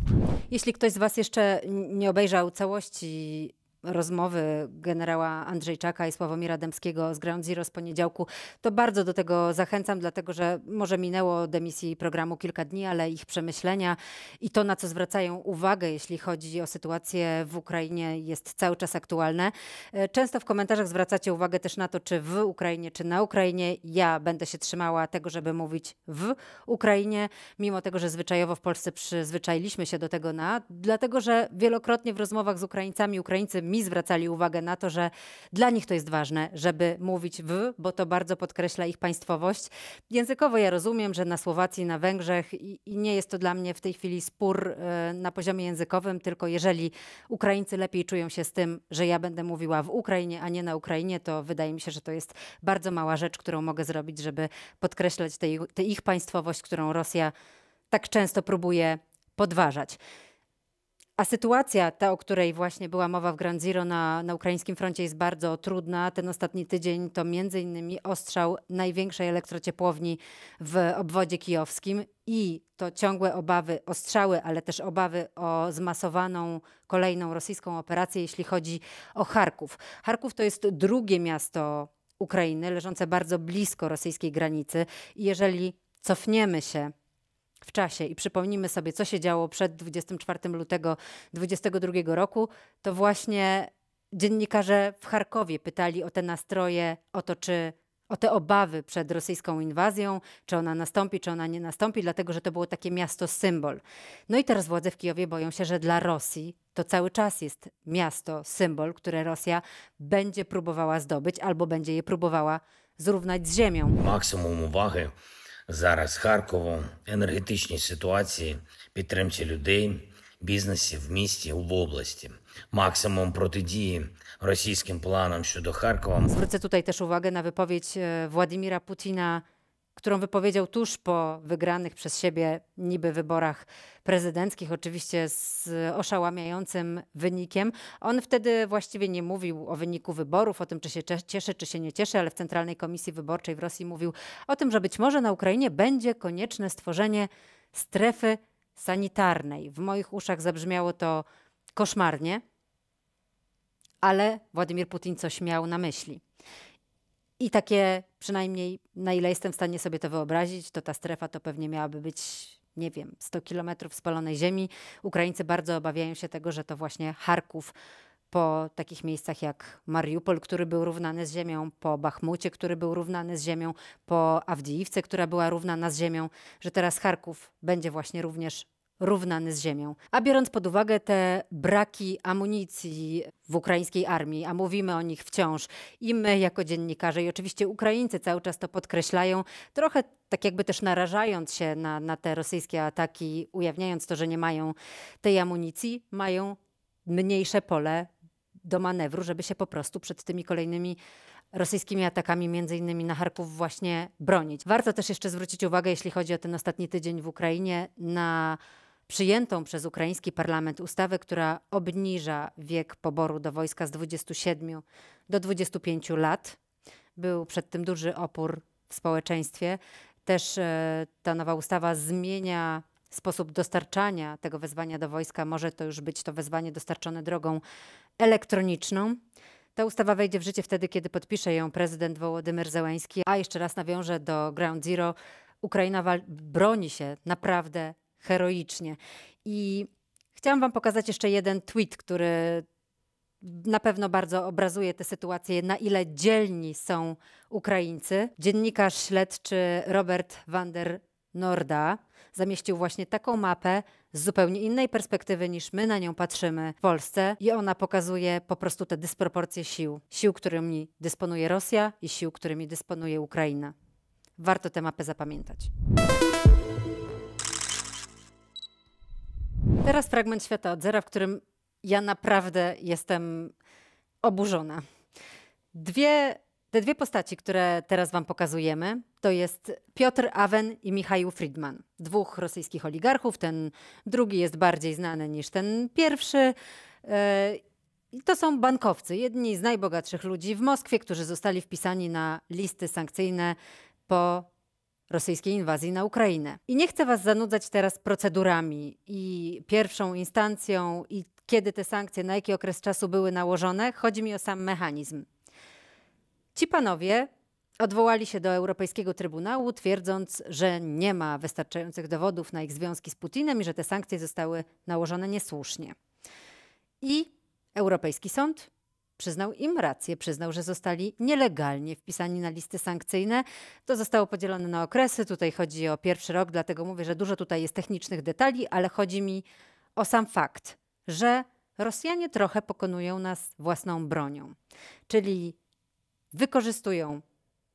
Jeśli ktoś z Was jeszcze nie obejrzał całości rozmowy generała Andrzejczaka i Sławomira Dębskiego z Ground Zero z poniedziałku, to bardzo do tego zachęcam, dlatego że może minęło demisji programu kilka dni, ale ich przemyślenia i to, na co zwracają uwagę, jeśli chodzi o sytuację w Ukrainie, jest cały czas aktualne. E, często w komentarzach zwracacie uwagę też na to, czy w Ukrainie, czy na Ukrainie. Ja będę się trzymała tego, żeby mówić w Ukrainie, mimo tego, że zwyczajowo w Polsce przyzwyczailiśmy się do tego na, dlatego że wielokrotnie w rozmowach z Ukraińcami Ukraińcy mi mi zwracali uwagę na to, że dla nich to jest ważne, żeby mówić w, bo to bardzo podkreśla ich państwowość. Językowo ja rozumiem, że na Słowacji, na Węgrzech i, i nie jest to dla mnie w tej chwili spór y, na poziomie językowym, tylko jeżeli Ukraińcy lepiej czują się z tym, że ja będę mówiła w Ukrainie, a nie na Ukrainie, to wydaje mi się, że to jest bardzo mała rzecz, którą mogę zrobić, żeby podkreślać tę ich państwowość, którą Rosja tak często próbuje podważać. A sytuacja, ta, o której właśnie była mowa w Grand Zero na, na ukraińskim froncie, jest bardzo trudna. Ten ostatni tydzień to między innymi ostrzał największej elektrociepłowni w obwodzie kijowskim i to ciągłe obawy o ale też obawy o zmasowaną kolejną rosyjską operację, jeśli chodzi o Charków. Charków to jest drugie miasto Ukrainy, leżące bardzo blisko rosyjskiej granicy. I jeżeli cofniemy się w czasie i przypomnimy sobie, co się działo przed 24 lutego 2022 roku, to właśnie dziennikarze w Charkowie pytali o te nastroje, o to, czy o te obawy przed rosyjską inwazją, czy ona nastąpi, czy ona nie nastąpi, dlatego że to było takie miasto symbol. No i teraz władze w Kijowie boją się, że dla Rosji to cały czas jest miasto symbol, które Rosja będzie próbowała zdobyć albo będzie je próbowała zrównać z ziemią. Maksimum uwagi зараз Харкову, енергетичній ситуації, підтримці людей, бізнесів в місті в області, максимум протидії російським планам щодо Харкова. Zwrócę тут теж uwagę на виповідь Władimira е, Путіна. którą wypowiedział tuż po wygranych przez siebie niby wyborach prezydenckich, oczywiście z oszałamiającym wynikiem. On wtedy właściwie nie mówił o wyniku wyborów, o tym, czy się cieszy, czy się nie cieszy, ale w Centralnej Komisji Wyborczej w Rosji mówił o tym, że być może na Ukrainie będzie konieczne stworzenie strefy sanitarnej. W moich uszach zabrzmiało to koszmarnie, ale Władimir Putin coś miał na myśli. I takie przynajmniej na ile jestem w stanie sobie to wyobrazić, to ta strefa to pewnie miałaby być nie wiem, 100 kilometrów spalonej ziemi. Ukraińcy bardzo obawiają się tego, że to właśnie Charków po takich miejscach jak Mariupol, który był równany z ziemią, po Bachmucie, który był równany z ziemią, po Awdijiwce, która była równana z ziemią, że teraz Charków będzie właśnie również równany z ziemią. A biorąc pod uwagę te braki amunicji w ukraińskiej armii, a mówimy o nich wciąż i my jako dziennikarze i oczywiście Ukraińcy cały czas to podkreślają, trochę tak jakby też narażając się na, na te rosyjskie ataki, ujawniając to, że nie mają tej amunicji, mają mniejsze pole do manewru, żeby się po prostu przed tymi kolejnymi rosyjskimi atakami, między innymi na Charków, właśnie bronić. Warto też jeszcze zwrócić uwagę, jeśli chodzi o ten ostatni tydzień w Ukrainie, na przyjętą przez ukraiński parlament ustawę, która obniża wiek poboru do wojska z 27 do 25 lat. Był przed tym duży opór w społeczeństwie. Też e, ta nowa ustawa zmienia sposób dostarczania tego wezwania do wojska. Może to już być to wezwanie dostarczone drogą elektroniczną. Ta ustawa wejdzie w życie wtedy, kiedy podpisze ją prezydent Wołodymyr Zełański. A jeszcze raz nawiążę do Ground Zero. Ukraina broni się naprawdę heroicznie. I chciałam Wam pokazać jeszcze jeden tweet, który na pewno bardzo obrazuje tę sytuację, na ile dzielni są Ukraińcy. Dziennikarz śledczy Robert van der Norda zamieścił właśnie taką mapę z zupełnie innej perspektywy niż my na nią patrzymy w Polsce i ona pokazuje po prostu te dysproporcje sił. Sił, którymi dysponuje Rosja i sił, którymi dysponuje Ukraina. Warto tę mapę zapamiętać. Teraz fragment świata od zera, w którym ja naprawdę jestem oburzona. Dwie, te dwie postaci, które teraz Wam pokazujemy, to jest Piotr Awen i Michał Friedman, dwóch rosyjskich oligarchów. Ten drugi jest bardziej znany niż ten pierwszy. E, to są bankowcy, jedni z najbogatszych ludzi w Moskwie, którzy zostali wpisani na listy sankcyjne po rosyjskiej inwazji na Ukrainę. I nie chcę Was zanudzać teraz procedurami i pierwszą instancją i kiedy te sankcje, na jaki okres czasu były nałożone. Chodzi mi o sam mechanizm. Ci panowie odwołali się do Europejskiego Trybunału, twierdząc, że nie ma wystarczających dowodów na ich związki z Putinem i że te sankcje zostały nałożone niesłusznie. I Europejski Sąd Przyznał im rację, przyznał, że zostali nielegalnie wpisani na listy sankcyjne. To zostało podzielone na okresy. Tutaj chodzi o pierwszy rok, dlatego mówię, że dużo tutaj jest technicznych detali, ale chodzi mi o sam fakt, że Rosjanie trochę pokonują nas własną bronią. Czyli wykorzystują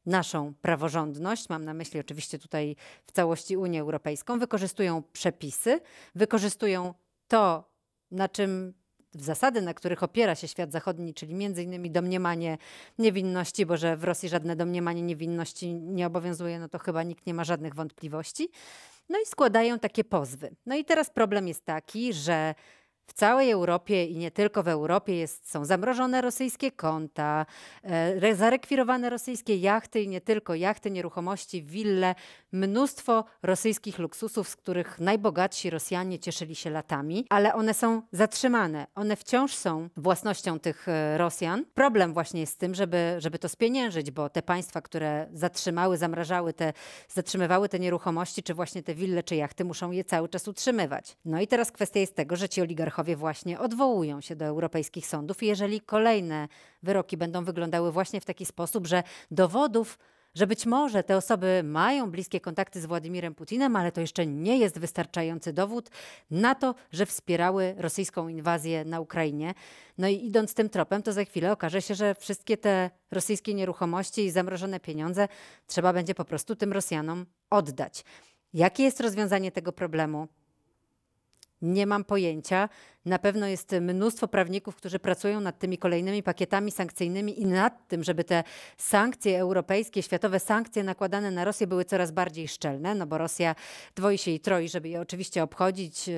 naszą praworządność, mam na myśli oczywiście tutaj w całości Unię Europejską, wykorzystują przepisy, wykorzystują to, na czym zasady, na których opiera się świat zachodni, czyli między innymi domniemanie niewinności, bo że w Rosji żadne domniemanie niewinności nie obowiązuje, no to chyba nikt nie ma żadnych wątpliwości. No i składają takie pozwy. No i teraz problem jest taki, że w całej Europie i nie tylko w Europie jest, są zamrożone rosyjskie konta, e, zarekwirowane rosyjskie jachty i nie tylko jachty, nieruchomości, wille, mnóstwo rosyjskich luksusów, z których najbogatsi Rosjanie cieszyli się latami, ale one są zatrzymane. One wciąż są własnością tych e, Rosjan. Problem właśnie jest z tym, żeby, żeby to spieniężyć, bo te państwa, które zatrzymały, zamrażały te, zatrzymywały te nieruchomości, czy właśnie te wille, czy jachty, muszą je cały czas utrzymywać. No i teraz kwestia jest tego, że ci oligarchowie właśnie odwołują się do europejskich sądów jeżeli kolejne wyroki będą wyglądały właśnie w taki sposób, że dowodów że być może te osoby mają bliskie kontakty z Władimirem Putinem, ale to jeszcze nie jest wystarczający dowód na to, że wspierały rosyjską inwazję na Ukrainie. No i idąc tym tropem, to za chwilę okaże się, że wszystkie te rosyjskie nieruchomości i zamrożone pieniądze trzeba będzie po prostu tym Rosjanom oddać. Jakie jest rozwiązanie tego problemu? Nie mam pojęcia. Na pewno jest mnóstwo prawników, którzy pracują nad tymi kolejnymi pakietami sankcyjnymi i nad tym, żeby te sankcje europejskie, światowe sankcje nakładane na Rosję były coraz bardziej szczelne, no bo Rosja dwoi się i troi, żeby je oczywiście obchodzić, e,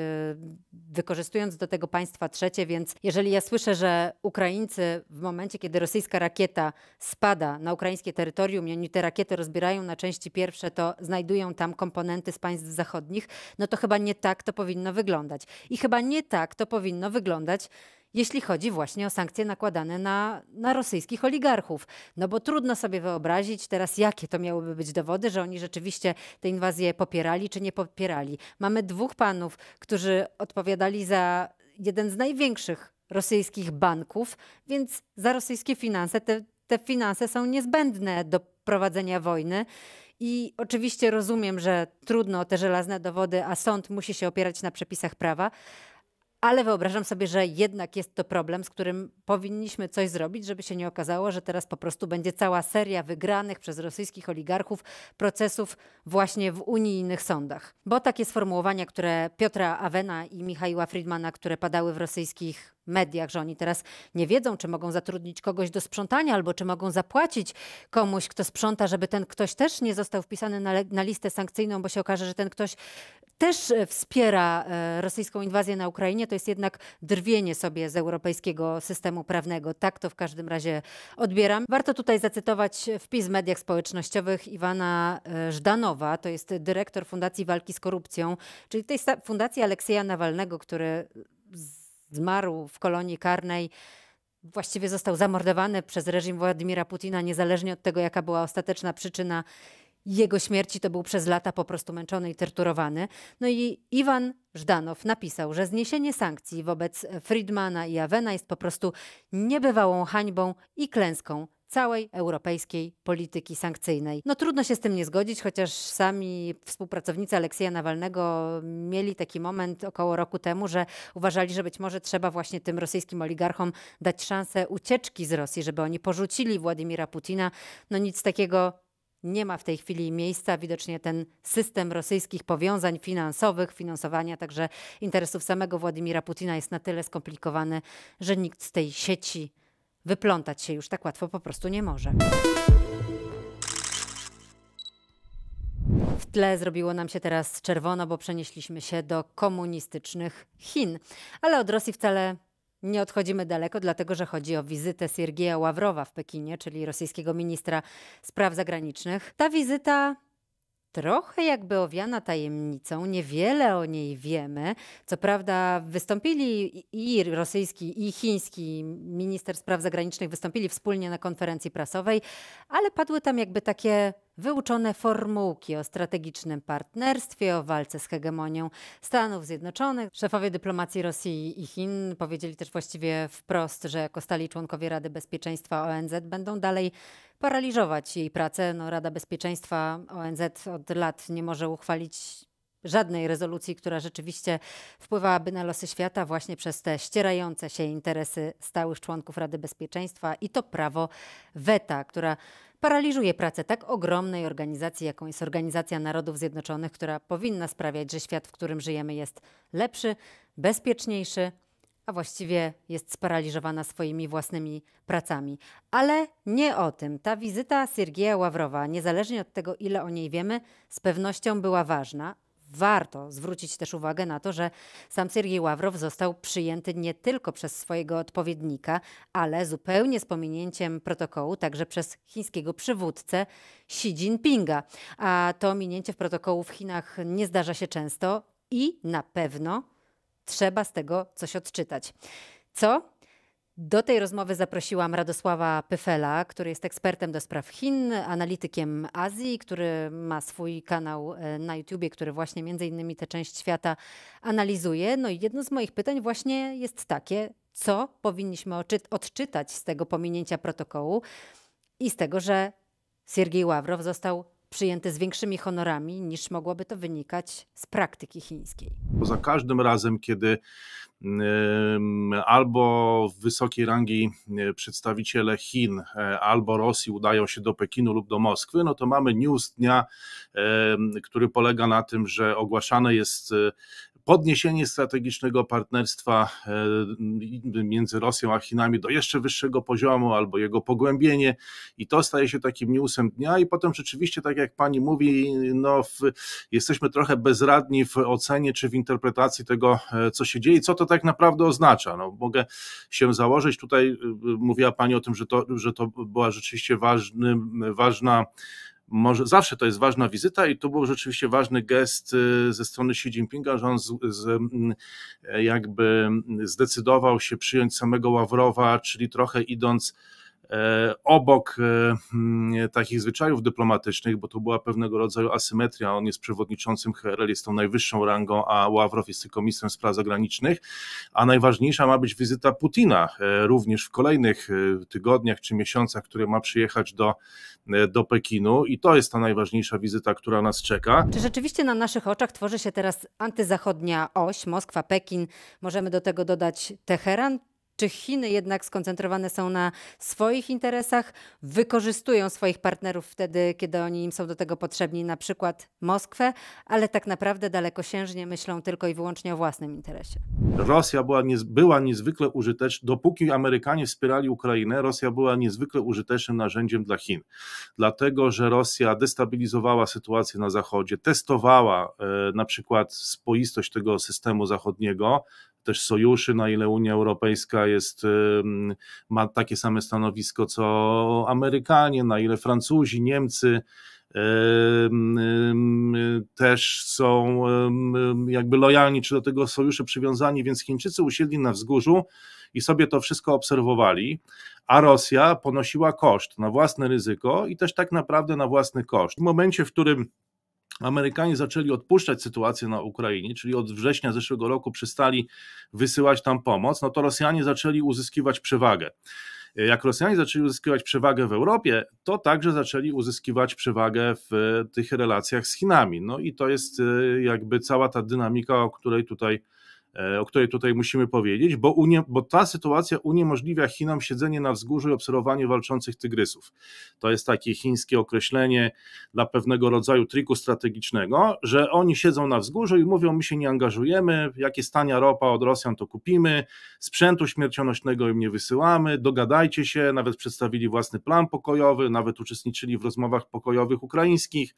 wykorzystując do tego państwa trzecie, więc jeżeli ja słyszę, że Ukraińcy w momencie, kiedy rosyjska rakieta spada na ukraińskie terytorium i oni te rakiety rozbierają na części pierwsze, to znajdują tam komponenty z państw zachodnich, no to chyba nie tak to powinno wyglądać. I chyba nie tak to powinno wyglądać jeśli chodzi właśnie o sankcje nakładane na, na rosyjskich oligarchów. No bo trudno sobie wyobrazić teraz, jakie to miałyby być dowody, że oni rzeczywiście tę inwazję popierali czy nie popierali. Mamy dwóch panów, którzy odpowiadali za jeden z największych rosyjskich banków, więc za rosyjskie finanse te, te finanse są niezbędne do prowadzenia wojny. I oczywiście rozumiem, że trudno te żelazne dowody, a sąd musi się opierać na przepisach prawa, ale wyobrażam sobie, że jednak jest to problem, z którym powinniśmy coś zrobić, żeby się nie okazało, że teraz po prostu będzie cała seria wygranych przez rosyjskich oligarchów procesów właśnie w unijnych sądach. Bo takie sformułowania, które Piotra Awena i Michaiła Friedmana, które padały w rosyjskich mediach, że oni teraz nie wiedzą, czy mogą zatrudnić kogoś do sprzątania, albo czy mogą zapłacić komuś, kto sprząta, żeby ten ktoś też nie został wpisany na, na listę sankcyjną, bo się okaże, że ten ktoś też e, wspiera e, rosyjską inwazję na Ukrainie, to jest jednak drwienie sobie z europejskiego systemu prawnego. Tak to w każdym razie odbieram. Warto tutaj zacytować wpis w mediach społecznościowych Iwana e, Żdanowa, to jest dyrektor Fundacji Walki z Korupcją, czyli tej fundacji Aleksieja Nawalnego, który zmarł w kolonii karnej właściwie został zamordowany przez reżim Władimira Putina, niezależnie od tego, jaka była ostateczna przyczyna jego śmierci to był przez lata po prostu męczony i torturowany. No i Iwan Żdanow napisał, że zniesienie sankcji wobec Friedmana i Avena jest po prostu niebywałą hańbą i klęską całej europejskiej polityki sankcyjnej. No trudno się z tym nie zgodzić, chociaż sami współpracownicy Aleksieja Nawalnego mieli taki moment około roku temu, że uważali, że być może trzeba właśnie tym rosyjskim oligarchom dać szansę ucieczki z Rosji, żeby oni porzucili Władimira Putina. No nic takiego nie ma w tej chwili miejsca. Widocznie ten system rosyjskich powiązań finansowych, finansowania także interesów samego Władimira Putina jest na tyle skomplikowany, że nikt z tej sieci wyplątać się już tak łatwo po prostu nie może. W tle zrobiło nam się teraz czerwono, bo przenieśliśmy się do komunistycznych Chin. Ale od Rosji wcale nie odchodzimy daleko, dlatego że chodzi o wizytę Siergieja Ławrowa w Pekinie, czyli rosyjskiego ministra spraw zagranicznych. Ta wizyta trochę jakby owiana tajemnicą, niewiele o niej wiemy. Co prawda wystąpili i rosyjski, i chiński minister spraw zagranicznych wystąpili wspólnie na konferencji prasowej, ale padły tam jakby takie wyuczone formułki o strategicznym partnerstwie, o walce z hegemonią Stanów Zjednoczonych. Szefowie dyplomacji Rosji i Chin powiedzieli też właściwie wprost, że jako stali członkowie Rady Bezpieczeństwa ONZ będą dalej paraliżować jej pracę. No, Rada Bezpieczeństwa ONZ od lat nie może uchwalić żadnej rezolucji, która rzeczywiście wpływałaby na losy świata właśnie przez te ścierające się interesy stałych członków Rady Bezpieczeństwa i to prawo weta, która paraliżuje pracę tak ogromnej organizacji, jaką jest Organizacja Narodów Zjednoczonych, która powinna sprawiać, że świat, w którym żyjemy jest lepszy, bezpieczniejszy, a właściwie jest sparaliżowana swoimi własnymi pracami. Ale nie o tym. Ta wizyta Siergieja Ławrowa, niezależnie od tego, ile o niej wiemy, z pewnością była ważna. Warto zwrócić też uwagę na to, że sam Siergiej Ławrow został przyjęty nie tylko przez swojego odpowiednika, ale zupełnie z pominięciem protokołu także przez chińskiego przywódcę Xi Jinpinga. A to minięcie w protokołu w Chinach nie zdarza się często i na pewno trzeba z tego coś odczytać. Co? Do tej rozmowy zaprosiłam Radosława Pyfela, który jest ekspertem do spraw Chin, analitykiem Azji, który ma swój kanał e, na YouTubie, który właśnie między innymi tę część świata analizuje. No i jedno z moich pytań właśnie jest takie, co powinniśmy odczytać z tego pominięcia protokołu i z tego, że Siergiej Ławrow został przyjęte z większymi honorami niż mogłoby to wynikać z praktyki chińskiej. Za każdym razem, kiedy albo wysokiej rangi e, przedstawiciele Chin, e, albo Rosji udają się do Pekinu lub do Moskwy, no to mamy news dnia, który polega na tym, że ogłaszane jest e, podniesienie strategicznego partnerstwa e, między Rosją a Chinami do jeszcze wyższego poziomu albo jego pogłębienie i to staje się takim newsem dnia i potem rzeczywiście, tak jak pani mówi, no w, jesteśmy trochę bezradni w ocenie czy w interpretacji tego, e, co się dzieje i co to tak naprawdę oznacza. No, mogę się założyć, tutaj e, mówiła pani o tym, że to, że to była rzeczywiście ważny, ważna może, zawsze to jest ważna wizyta i to był rzeczywiście ważny gest y, ze strony Xi Jinpinga, że on z, z, mm, jakby zdecydował się przyjąć samego Ławrowa, czyli trochę idąc E, obok e, mm, takich zwyczajów dyplomatycznych, bo to była pewnego rodzaju asymetria, on jest przewodniczącym HRL, jest tą najwyższą rangą, a Ławrow jest tylko ministrem spraw zagranicznych, a najważniejsza ma być wizyta Putina e, również w kolejnych tygodniach czy miesiącach, które ma przyjechać do, do Pekinu i to jest ta najważniejsza wizyta, która nas czeka. Czy rzeczywiście na naszych oczach tworzy się teraz antyzachodnia oś Moskwa-Pekin, możemy do tego dodać Teheran? Czy Chiny jednak skoncentrowane są na swoich interesach, wykorzystują swoich partnerów wtedy, kiedy oni im są do tego potrzebni, na przykład Moskwę, ale tak naprawdę dalekosiężnie myślą tylko i wyłącznie o własnym interesie? Rosja była, niez, była niezwykle użyteczna, dopóki Amerykanie wspierali Ukrainę, Rosja była niezwykle użytecznym narzędziem dla Chin, dlatego że Rosja destabilizowała sytuację na Zachodzie, testowała e, na przykład spoistość tego systemu zachodniego, też sojuszy, na ile Unia Europejska jest, ma takie same stanowisko co Amerykanie, na ile Francuzi, Niemcy też są jakby lojalni czy do tego sojuszu przywiązani, więc Chińczycy usiedli na wzgórzu i sobie to wszystko obserwowali, a Rosja ponosiła koszt na własne ryzyko i też tak naprawdę na własny koszt. W momencie, w którym Amerykanie zaczęli odpuszczać sytuację na Ukrainie, czyli od września zeszłego roku przestali wysyłać tam pomoc, no to Rosjanie zaczęli uzyskiwać przewagę. Jak Rosjanie zaczęli uzyskiwać przewagę w Europie, to także zaczęli uzyskiwać przewagę w tych relacjach z Chinami. No i to jest y, jakby cała ta dynamika, o której tutaj E, o której tutaj musimy powiedzieć, bo, unie, bo ta sytuacja uniemożliwia Chinom siedzenie na wzgórzu i obserwowanie walczących tygrysów. To jest takie chińskie określenie dla pewnego rodzaju triku strategicznego, że oni siedzą na wzgórzu i mówią: My się nie angażujemy, jakie stania ropa od Rosjan to kupimy, sprzętu śmiercionośnego im nie wysyłamy, dogadajcie się, nawet przedstawili własny plan pokojowy, nawet uczestniczyli w rozmowach pokojowych ukraińskich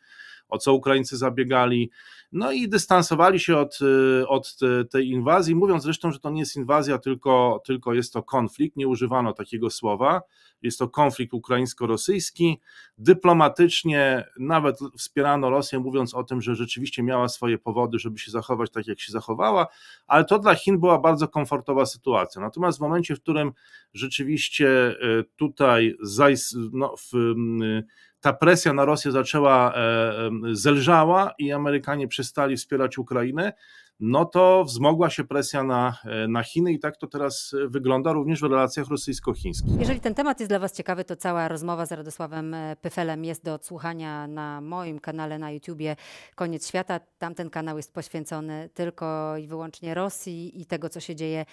o co Ukraińcy zabiegali. No i dystansowali się od, y, od tej inwazji, mówiąc zresztą, że to nie jest inwazja, tylko, tylko jest to konflikt. Nie używano takiego słowa. Jest to konflikt ukraińsko-rosyjski. Dyplomatycznie nawet wspierano Rosję, mówiąc o tym, że rzeczywiście miała swoje powody, żeby się zachować tak, jak się zachowała, ale to dla Chin była bardzo komfortowa sytuacja. Natomiast w momencie, w którym rzeczywiście y, tutaj zajs- no, w, y, ta presja na Rosję zaczęła, e, e, zelżała i Amerykanie przestali wspierać Ukrainę, no to wzmogła się presja na, e, na Chiny i tak to teraz e, wygląda również w relacjach rosyjsko-chińskich. Jeżeli ten temat jest dla Was ciekawy, to cała rozmowa z Radosławem e, Pyfelem jest do odsłuchania na moim kanale na YouTubie Koniec Świata. Tamten kanał jest poświęcony tylko i wyłącznie Rosji i tego, co się dzieje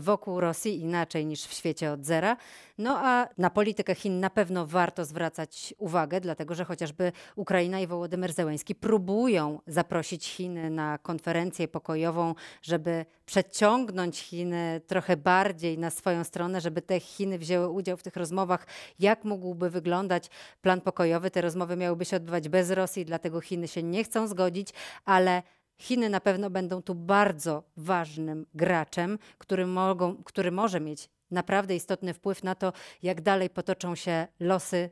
wokół Rosji, inaczej niż w świecie od zera. No a na politykę Chin na pewno warto zwracać uwagę, dlatego że chociażby Ukraina i Wołodymyr Zełenski próbują zaprosić Chiny na konferencję pokoju pokojową, żeby przeciągnąć Chiny trochę bardziej na swoją stronę, żeby te Chiny wzięły udział w tych rozmowach, jak mógłby wyglądać plan pokojowy. Te rozmowy miałyby się odbywać bez Rosji, dlatego Chiny się nie chcą zgodzić, ale Chiny na pewno będą tu bardzo ważnym graczem, który, mogą, który może mieć naprawdę istotny wpływ na to, jak dalej potoczą się losy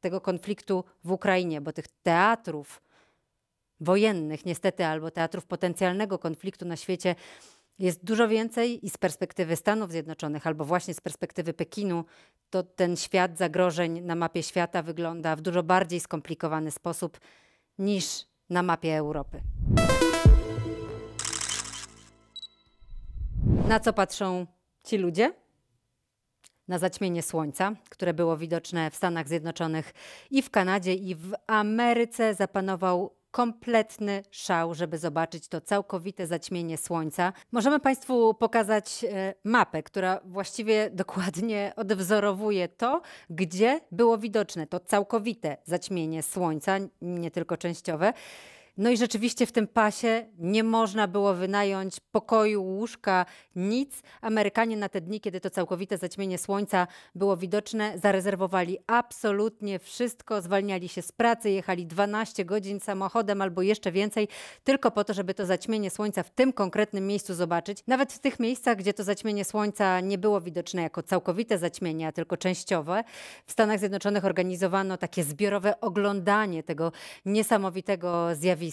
tego konfliktu w Ukrainie, bo tych teatrów wojennych, niestety, albo teatrów potencjalnego konfliktu na świecie jest dużo więcej i z perspektywy Stanów Zjednoczonych, albo właśnie z perspektywy Pekinu, to ten świat zagrożeń na mapie świata wygląda w dużo bardziej skomplikowany sposób niż na mapie Europy. Na co patrzą ci ludzie? Na zaćmienie słońca, które było widoczne w Stanach Zjednoczonych i w Kanadzie, i w Ameryce zapanował kompletny szał, żeby zobaczyć to całkowite zaćmienie słońca. Możemy Państwu pokazać e, mapę, która właściwie dokładnie odwzorowuje to, gdzie było widoczne to całkowite zaćmienie słońca, nie tylko częściowe. No i rzeczywiście w tym pasie nie można było wynająć pokoju, łóżka, nic. Amerykanie na te dni, kiedy to całkowite zaćmienie słońca było widoczne, zarezerwowali absolutnie wszystko, zwalniali się z pracy, jechali 12 godzin samochodem albo jeszcze więcej, tylko po to, żeby to zaćmienie słońca w tym konkretnym miejscu zobaczyć. Nawet w tych miejscach, gdzie to zaćmienie słońca nie było widoczne jako całkowite zaćmienie, a tylko częściowe, w Stanach Zjednoczonych organizowano takie zbiorowe oglądanie tego niesamowitego zjawiska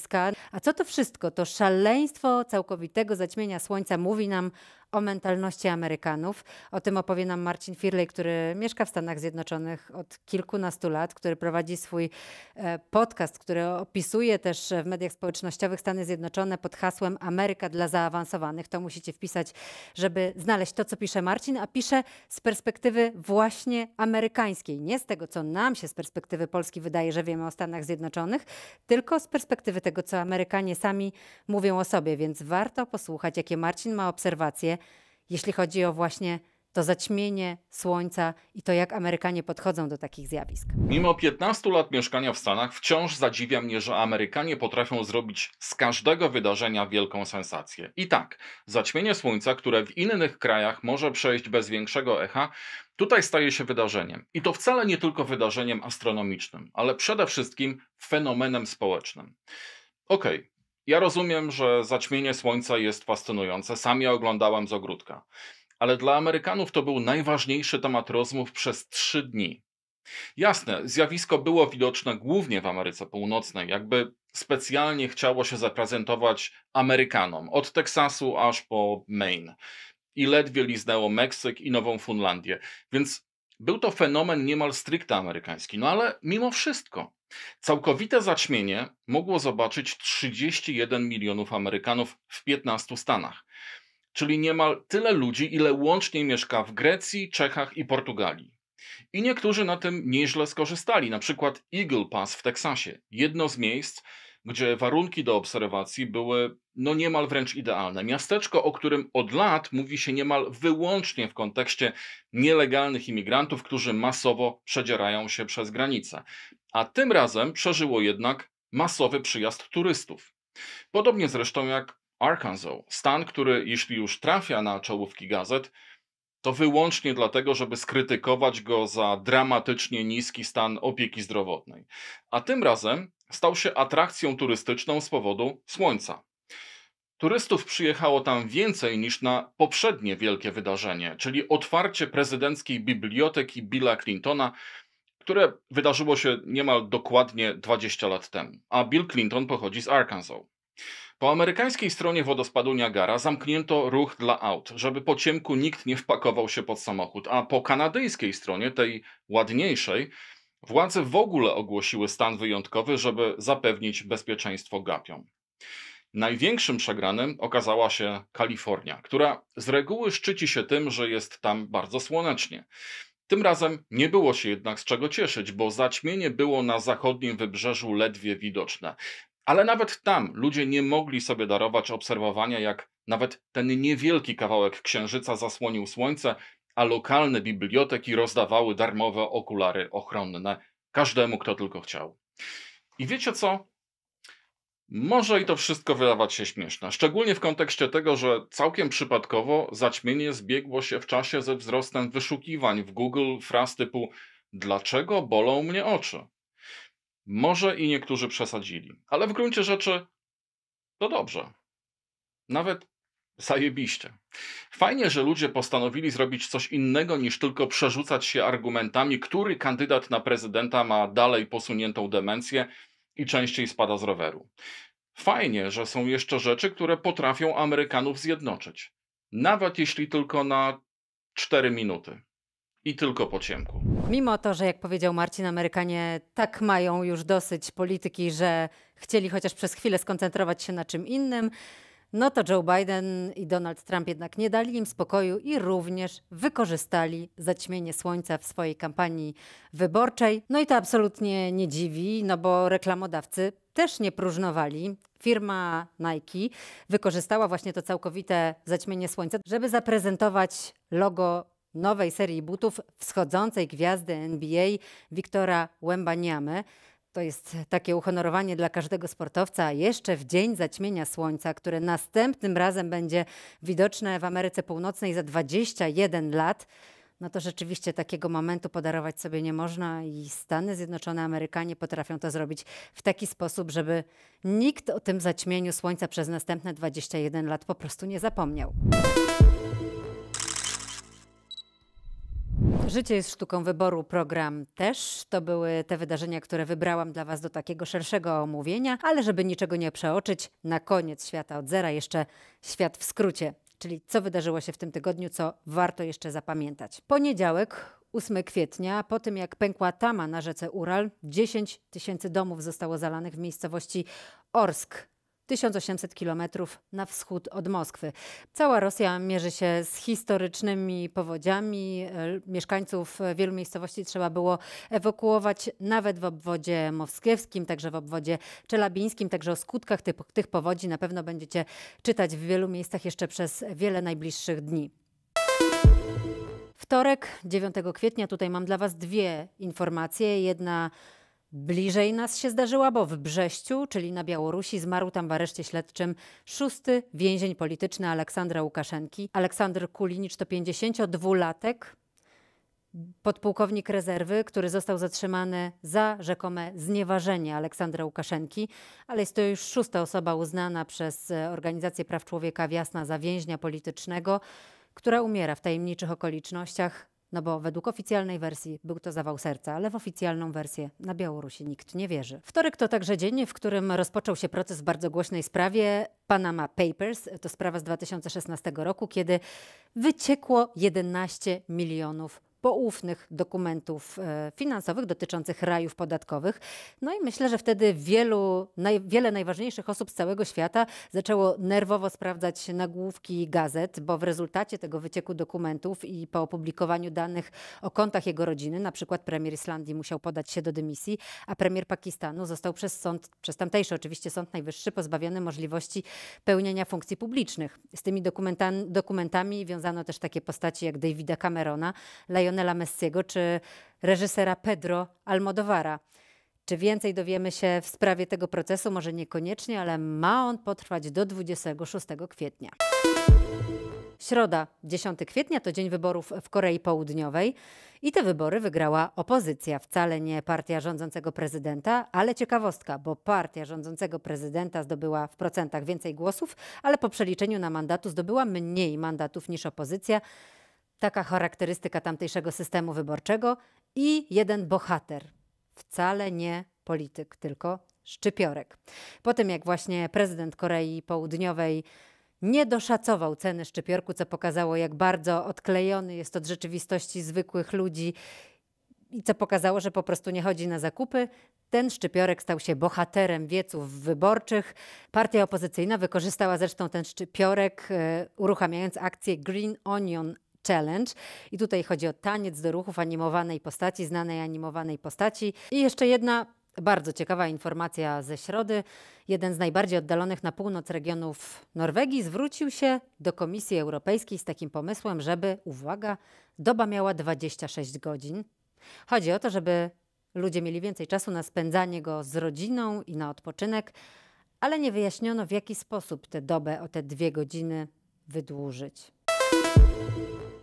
a co to wszystko? To szaleństwo całkowitego zaćmienia słońca mówi nam o mentalności Amerykanów. O tym opowie nam Marcin Firley, który mieszka w Stanach Zjednoczonych od kilkunastu lat, który prowadzi swój e, podcast, który opisuje też w mediach społecznościowych Stany Zjednoczone pod hasłem Ameryka dla zaawansowanych. To musicie wpisać, żeby znaleźć to, co pisze Marcin, a pisze z perspektywy właśnie amerykańskiej. Nie z tego, co nam się z perspektywy Polski wydaje, że wiemy o Stanach Zjednoczonych, tylko z perspektywy tego, co Amerykanie sami mówią o sobie, więc warto posłuchać, jakie Marcin ma obserwacje jeśli chodzi o właśnie to zaćmienie słońca i to, jak Amerykanie podchodzą do takich zjawisk. Mimo 15 lat mieszkania w Stanach, wciąż zadziwia mnie, że Amerykanie potrafią zrobić z każdego wydarzenia wielką sensację. I tak, zaćmienie słońca, które w innych krajach może przejść bez większego echa, tutaj staje się wydarzeniem. I to wcale nie tylko wydarzeniem astronomicznym, ale przede wszystkim fenomenem społecznym. Okej, okay, ja rozumiem, że zaćmienie słońca jest fascynujące, sam je oglądałem z ogródka. Ale dla Amerykanów to był najważniejszy temat rozmów przez trzy dni. Jasne, zjawisko było widoczne głównie w Ameryce Północnej, jakby specjalnie chciało się zaprezentować Amerykanom, od Teksasu aż po Maine. I ledwie liznęło Meksyk i Nową Funlandię, więc był to fenomen niemal stricte amerykański, no ale mimo wszystko całkowite zaćmienie mogło zobaczyć 31 milionów Amerykanów w 15 stanach, czyli niemal tyle ludzi, ile łącznie mieszka w Grecji, Czechach i Portugalii. I niektórzy na tym nieźle skorzystali, na przykład Eagle Pass w Teksasie, jedno z miejsc, gdzie warunki do obserwacji były no niemal wręcz idealne. Miasteczko, o którym od lat mówi się niemal wyłącznie w kontekście nielegalnych imigrantów, którzy masowo przedzierają się przez granicę. A tym razem przeżyło jednak masowy przyjazd turystów. Podobnie zresztą jak Arkansas, stan, który jeśli już trafia na czołówki gazet, to wyłącznie dlatego, żeby skrytykować go za dramatycznie niski stan opieki zdrowotnej. A tym razem stał się atrakcją turystyczną z powodu słońca. Turystów przyjechało tam więcej niż na poprzednie wielkie wydarzenie, czyli otwarcie prezydenckiej biblioteki Billa Clintona, które wydarzyło się niemal dokładnie 20 lat temu, a Bill Clinton pochodzi z Arkansas. Po amerykańskiej stronie wodospadu Niagara zamknięto ruch dla aut, żeby po ciemku nikt nie wpakował się pod samochód, a po kanadyjskiej stronie, tej ładniejszej, władze w ogóle ogłosiły stan wyjątkowy, żeby zapewnić bezpieczeństwo gapiom. Największym przegranym okazała się Kalifornia, która z reguły szczyci się tym, że jest tam bardzo słonecznie. Tym razem nie było się jednak z czego cieszyć, bo zaćmienie było na zachodnim wybrzeżu ledwie widoczne. Ale nawet tam ludzie nie mogli sobie darować obserwowania, jak nawet ten niewielki kawałek księżyca zasłonił słońce, a lokalne biblioteki rozdawały darmowe okulary ochronne każdemu, kto tylko chciał. I wiecie co? Może i to wszystko wydawać się śmieszne, szczególnie w kontekście tego, że całkiem przypadkowo zaćmienie zbiegło się w czasie ze wzrostem wyszukiwań w Google fraz typu dlaczego bolą mnie oczy? Może i niektórzy przesadzili, ale w gruncie rzeczy to dobrze. Nawet zajebiście. Fajnie, że ludzie postanowili zrobić coś innego niż tylko przerzucać się argumentami, który kandydat na prezydenta ma dalej posuniętą demencję i częściej spada z roweru. Fajnie, że są jeszcze rzeczy, które potrafią Amerykanów zjednoczyć. Nawet jeśli tylko na 4 minuty i tylko po ciemku. Mimo to, że jak powiedział Marcin, Amerykanie tak mają już dosyć polityki, że chcieli chociaż przez chwilę skoncentrować się na czym innym, no to Joe Biden i Donald Trump jednak nie dali im spokoju i również wykorzystali zaćmienie słońca w swojej kampanii wyborczej. No i to absolutnie nie dziwi, no bo reklamodawcy też nie próżnowali. Firma Nike wykorzystała właśnie to całkowite zaćmienie słońca, żeby zaprezentować logo nowej serii butów wschodzącej gwiazdy NBA Wiktora Łębaniamy. To jest takie uhonorowanie dla każdego sportowca, a jeszcze w dzień zaćmienia słońca, które następnym razem będzie widoczne w Ameryce Północnej za 21 lat. No to rzeczywiście takiego momentu podarować sobie nie można i Stany Zjednoczone, Amerykanie potrafią to zrobić w taki sposób, żeby nikt o tym zaćmieniu słońca przez następne 21 lat po prostu nie zapomniał. Życie jest sztuką wyboru, program też. To były te wydarzenia, które wybrałam dla Was do takiego szerszego omówienia, ale żeby niczego nie przeoczyć, na koniec świata od zera jeszcze świat w skrócie, czyli co wydarzyło się w tym tygodniu, co warto jeszcze zapamiętać. Poniedziałek, 8 kwietnia, po tym jak pękła tama na rzece Ural, 10 tysięcy domów zostało zalanych w miejscowości Orsk 1800 km na wschód od Moskwy. Cała Rosja mierzy się z historycznymi powodziami. E, mieszkańców e, wielu miejscowości trzeba było ewakuować nawet w obwodzie moskiewskim, także w obwodzie czelabińskim, także o skutkach tych, tych powodzi na pewno będziecie czytać w wielu miejscach jeszcze przez wiele najbliższych dni. Wtorek, 9 kwietnia, tutaj mam dla Was dwie informacje. Jedna Bliżej nas się zdarzyła, bo w Brześciu, czyli na Białorusi, zmarł tam w areszcie śledczym szósty więzień polityczny Aleksandra Łukaszenki. Aleksander Kulinicz to 52-latek, podpułkownik rezerwy, który został zatrzymany za rzekome znieważenie Aleksandra Łukaszenki, ale jest to już szósta osoba uznana przez e, Organizację Praw Człowieka Wiasna za więźnia politycznego, która umiera w tajemniczych okolicznościach no bo według oficjalnej wersji był to zawał serca, ale w oficjalną wersję na Białorusi nikt nie wierzy. Wtorek to także dzień, w którym rozpoczął się proces w bardzo głośnej sprawie Panama Papers. To sprawa z 2016 roku, kiedy wyciekło 11 milionów poufnych dokumentów e, finansowych dotyczących rajów podatkowych. No i myślę, że wtedy wielu, naj, wiele najważniejszych osób z całego świata zaczęło nerwowo sprawdzać nagłówki gazet, bo w rezultacie tego wycieku dokumentów i po opublikowaniu danych o kontach jego rodziny, na przykład premier Islandii musiał podać się do dymisji, a premier Pakistanu został przez sąd, przez tamtejszy oczywiście Sąd Najwyższy pozbawiony możliwości pełnienia funkcji publicznych. Z tymi dokumentami wiązano też takie postacie jak Davida Camerona, Lion Lionela Messiego czy reżysera Pedro Almodovara. Czy więcej dowiemy się w sprawie tego procesu? Może niekoniecznie, ale ma on potrwać do 26 kwietnia. Środa, 10 kwietnia to dzień wyborów w Korei Południowej i te wybory wygrała opozycja, wcale nie partia rządzącego prezydenta, ale ciekawostka, bo partia rządzącego prezydenta zdobyła w procentach więcej głosów, ale po przeliczeniu na mandatu zdobyła mniej mandatów niż opozycja. Taka charakterystyka tamtejszego systemu wyborczego i jeden bohater. Wcale nie polityk, tylko szczypiorek. Po tym jak właśnie prezydent Korei Południowej nie doszacował ceny szczypiorku, co pokazało, jak bardzo odklejony jest od rzeczywistości zwykłych ludzi i co pokazało, że po prostu nie chodzi na zakupy. Ten szczypiorek stał się bohaterem wieców wyborczych. Partia opozycyjna wykorzystała zresztą ten szczypiorek, e, uruchamiając akcję Green Onion Challenge. I tutaj chodzi o taniec do ruchów animowanej postaci, znanej animowanej postaci. I jeszcze jedna bardzo ciekawa informacja ze środy. Jeden z najbardziej oddalonych na północ regionów Norwegii zwrócił się do Komisji Europejskiej z takim pomysłem, żeby, uwaga, doba miała 26 godzin. Chodzi o to, żeby ludzie mieli więcej czasu na spędzanie go z rodziną i na odpoczynek, ale nie wyjaśniono w jaki sposób tę dobę o te dwie godziny wydłużyć.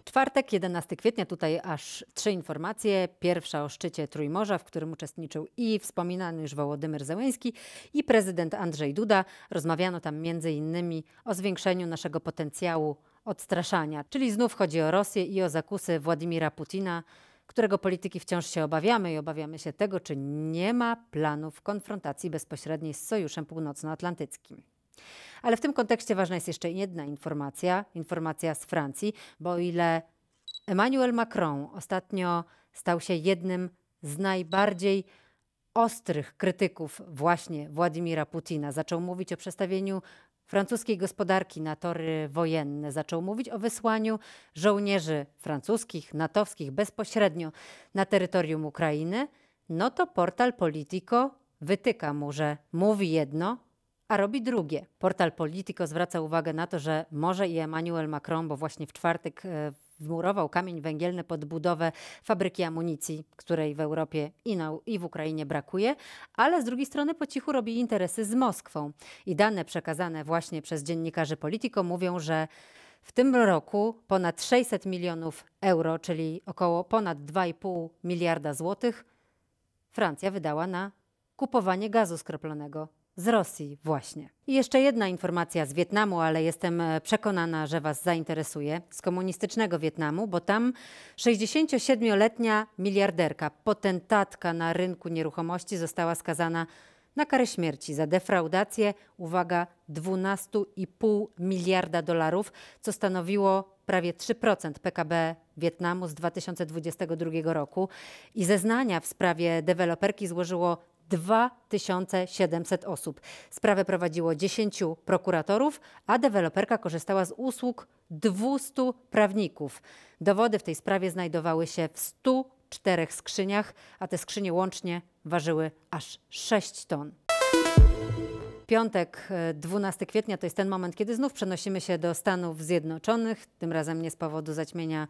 Czwartek, 11 kwietnia, tutaj aż trzy informacje. Pierwsza o szczycie Trójmorza, w którym uczestniczył i wspominany już Wołodymyr Zełenski i prezydent Andrzej Duda. Rozmawiano tam m.in. o zwiększeniu naszego potencjału odstraszania, czyli znów chodzi o Rosję i o zakusy Władimira Putina, którego polityki wciąż się obawiamy i obawiamy się tego, czy nie ma planów konfrontacji bezpośredniej z Sojuszem Północnoatlantyckim. Ale w tym kontekście ważna jest jeszcze jedna informacja, informacja z Francji, bo o ile Emmanuel Macron ostatnio stał się jednym z najbardziej ostrych krytyków właśnie Władimira Putina. Zaczął mówić o przestawieniu francuskiej gospodarki na tory wojenne. Zaczął mówić o wysłaniu żołnierzy francuskich, natowskich bezpośrednio na terytorium Ukrainy. No to portal Politico wytyka mu, że mówi jedno, a robi drugie. Portal Politico zwraca uwagę na to, że może i Emmanuel Macron, bo właśnie w czwartek e, wmurował kamień węgielny pod budowę fabryki amunicji, której w Europie i, na, i w Ukrainie brakuje, ale z drugiej strony po cichu robi interesy z Moskwą. I dane przekazane właśnie przez dziennikarzy Politico mówią, że w tym roku ponad 600 milionów euro, czyli około ponad 2,5 miliarda złotych, Francja wydała na kupowanie gazu skroplonego z Rosji właśnie. I jeszcze jedna informacja z Wietnamu, ale jestem e, przekonana, że Was zainteresuje. Z komunistycznego Wietnamu, bo tam 67-letnia miliarderka, potentatka na rynku nieruchomości została skazana na karę śmierci za defraudację, uwaga, 12,5 miliarda dolarów, co stanowiło prawie 3% PKB Wietnamu z 2022 roku i zeznania w sprawie deweloperki złożyło 2700 osób. Sprawę prowadziło 10 prokuratorów, a deweloperka korzystała z usług 200 prawników. Dowody w tej sprawie znajdowały się w 104 skrzyniach, a te skrzynie łącznie ważyły aż 6 ton piątek, 12 e, kwietnia, to jest ten moment, kiedy znów przenosimy się do Stanów Zjednoczonych, tym razem nie z powodu zaćmienia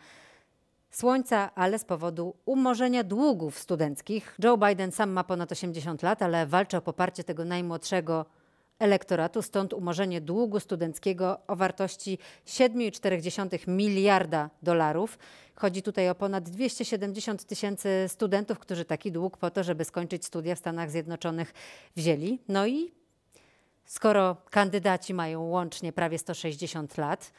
słońca, ale z powodu umorzenia długów studenckich. Joe Biden sam ma ponad 80 lat, ale walczy o poparcie tego najmłodszego elektoratu, stąd umorzenie długu studenckiego o wartości 7,4 miliarda dolarów. Chodzi tutaj o ponad 270 tysięcy studentów, którzy taki dług po to, żeby skończyć studia w Stanach Zjednoczonych wzięli. No i skoro kandydaci mają łącznie prawie 160 lat,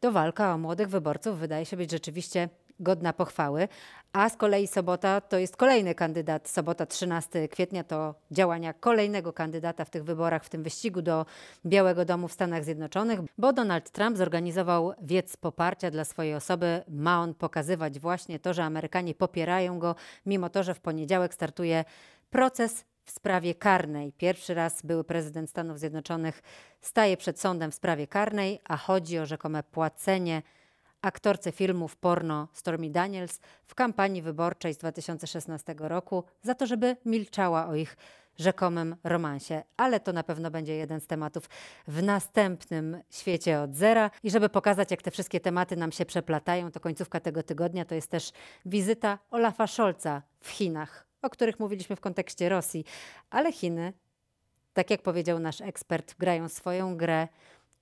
to walka o młodych wyborców wydaje się być rzeczywiście godna pochwały. A z kolei sobota to jest kolejny kandydat. Sobota 13 kwietnia to działania kolejnego kandydata w tych wyborach, w tym wyścigu do Białego Domu w Stanach Zjednoczonych, bo Donald Trump zorganizował wiec poparcia dla swojej osoby. Ma on pokazywać właśnie to, że Amerykanie popierają go, mimo to, że w poniedziałek startuje proces w sprawie karnej. Pierwszy raz były prezydent Stanów Zjednoczonych staje przed sądem w sprawie karnej, a chodzi o rzekome płacenie aktorce filmów porno Stormy Daniels w kampanii wyborczej z 2016 roku za to, żeby milczała o ich rzekomym romansie. Ale to na pewno będzie jeden z tematów w następnym świecie od zera. I żeby pokazać, jak te wszystkie tematy nam się przeplatają, to końcówka tego tygodnia to jest też wizyta Olafa Scholza w Chinach, o których mówiliśmy w kontekście Rosji. Ale Chiny, tak jak powiedział nasz ekspert, grają swoją grę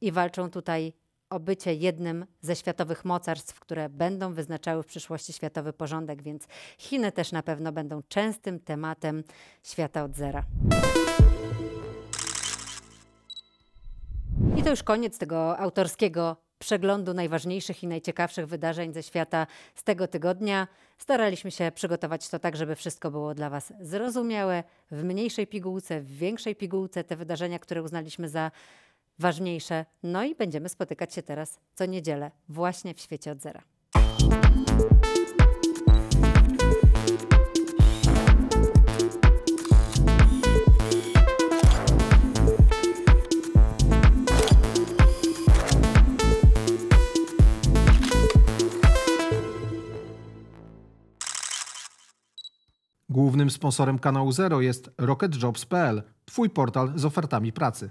i walczą tutaj o bycie jednym ze światowych mocarstw, które będą wyznaczały w przyszłości światowy porządek, więc Chiny też na pewno będą częstym tematem świata od zera. I to już koniec tego autorskiego przeglądu najważniejszych i najciekawszych wydarzeń ze świata z tego tygodnia. Staraliśmy się przygotować to tak, żeby wszystko było dla Was zrozumiałe, w mniejszej pigułce, w większej pigułce. Te wydarzenia, które uznaliśmy za ważniejsze. No i będziemy spotykać się teraz co niedzielę, właśnie w świecie od zera. Głównym sponsorem kanału Zero jest RocketJobs.pl, Twój portal z ofertami pracy.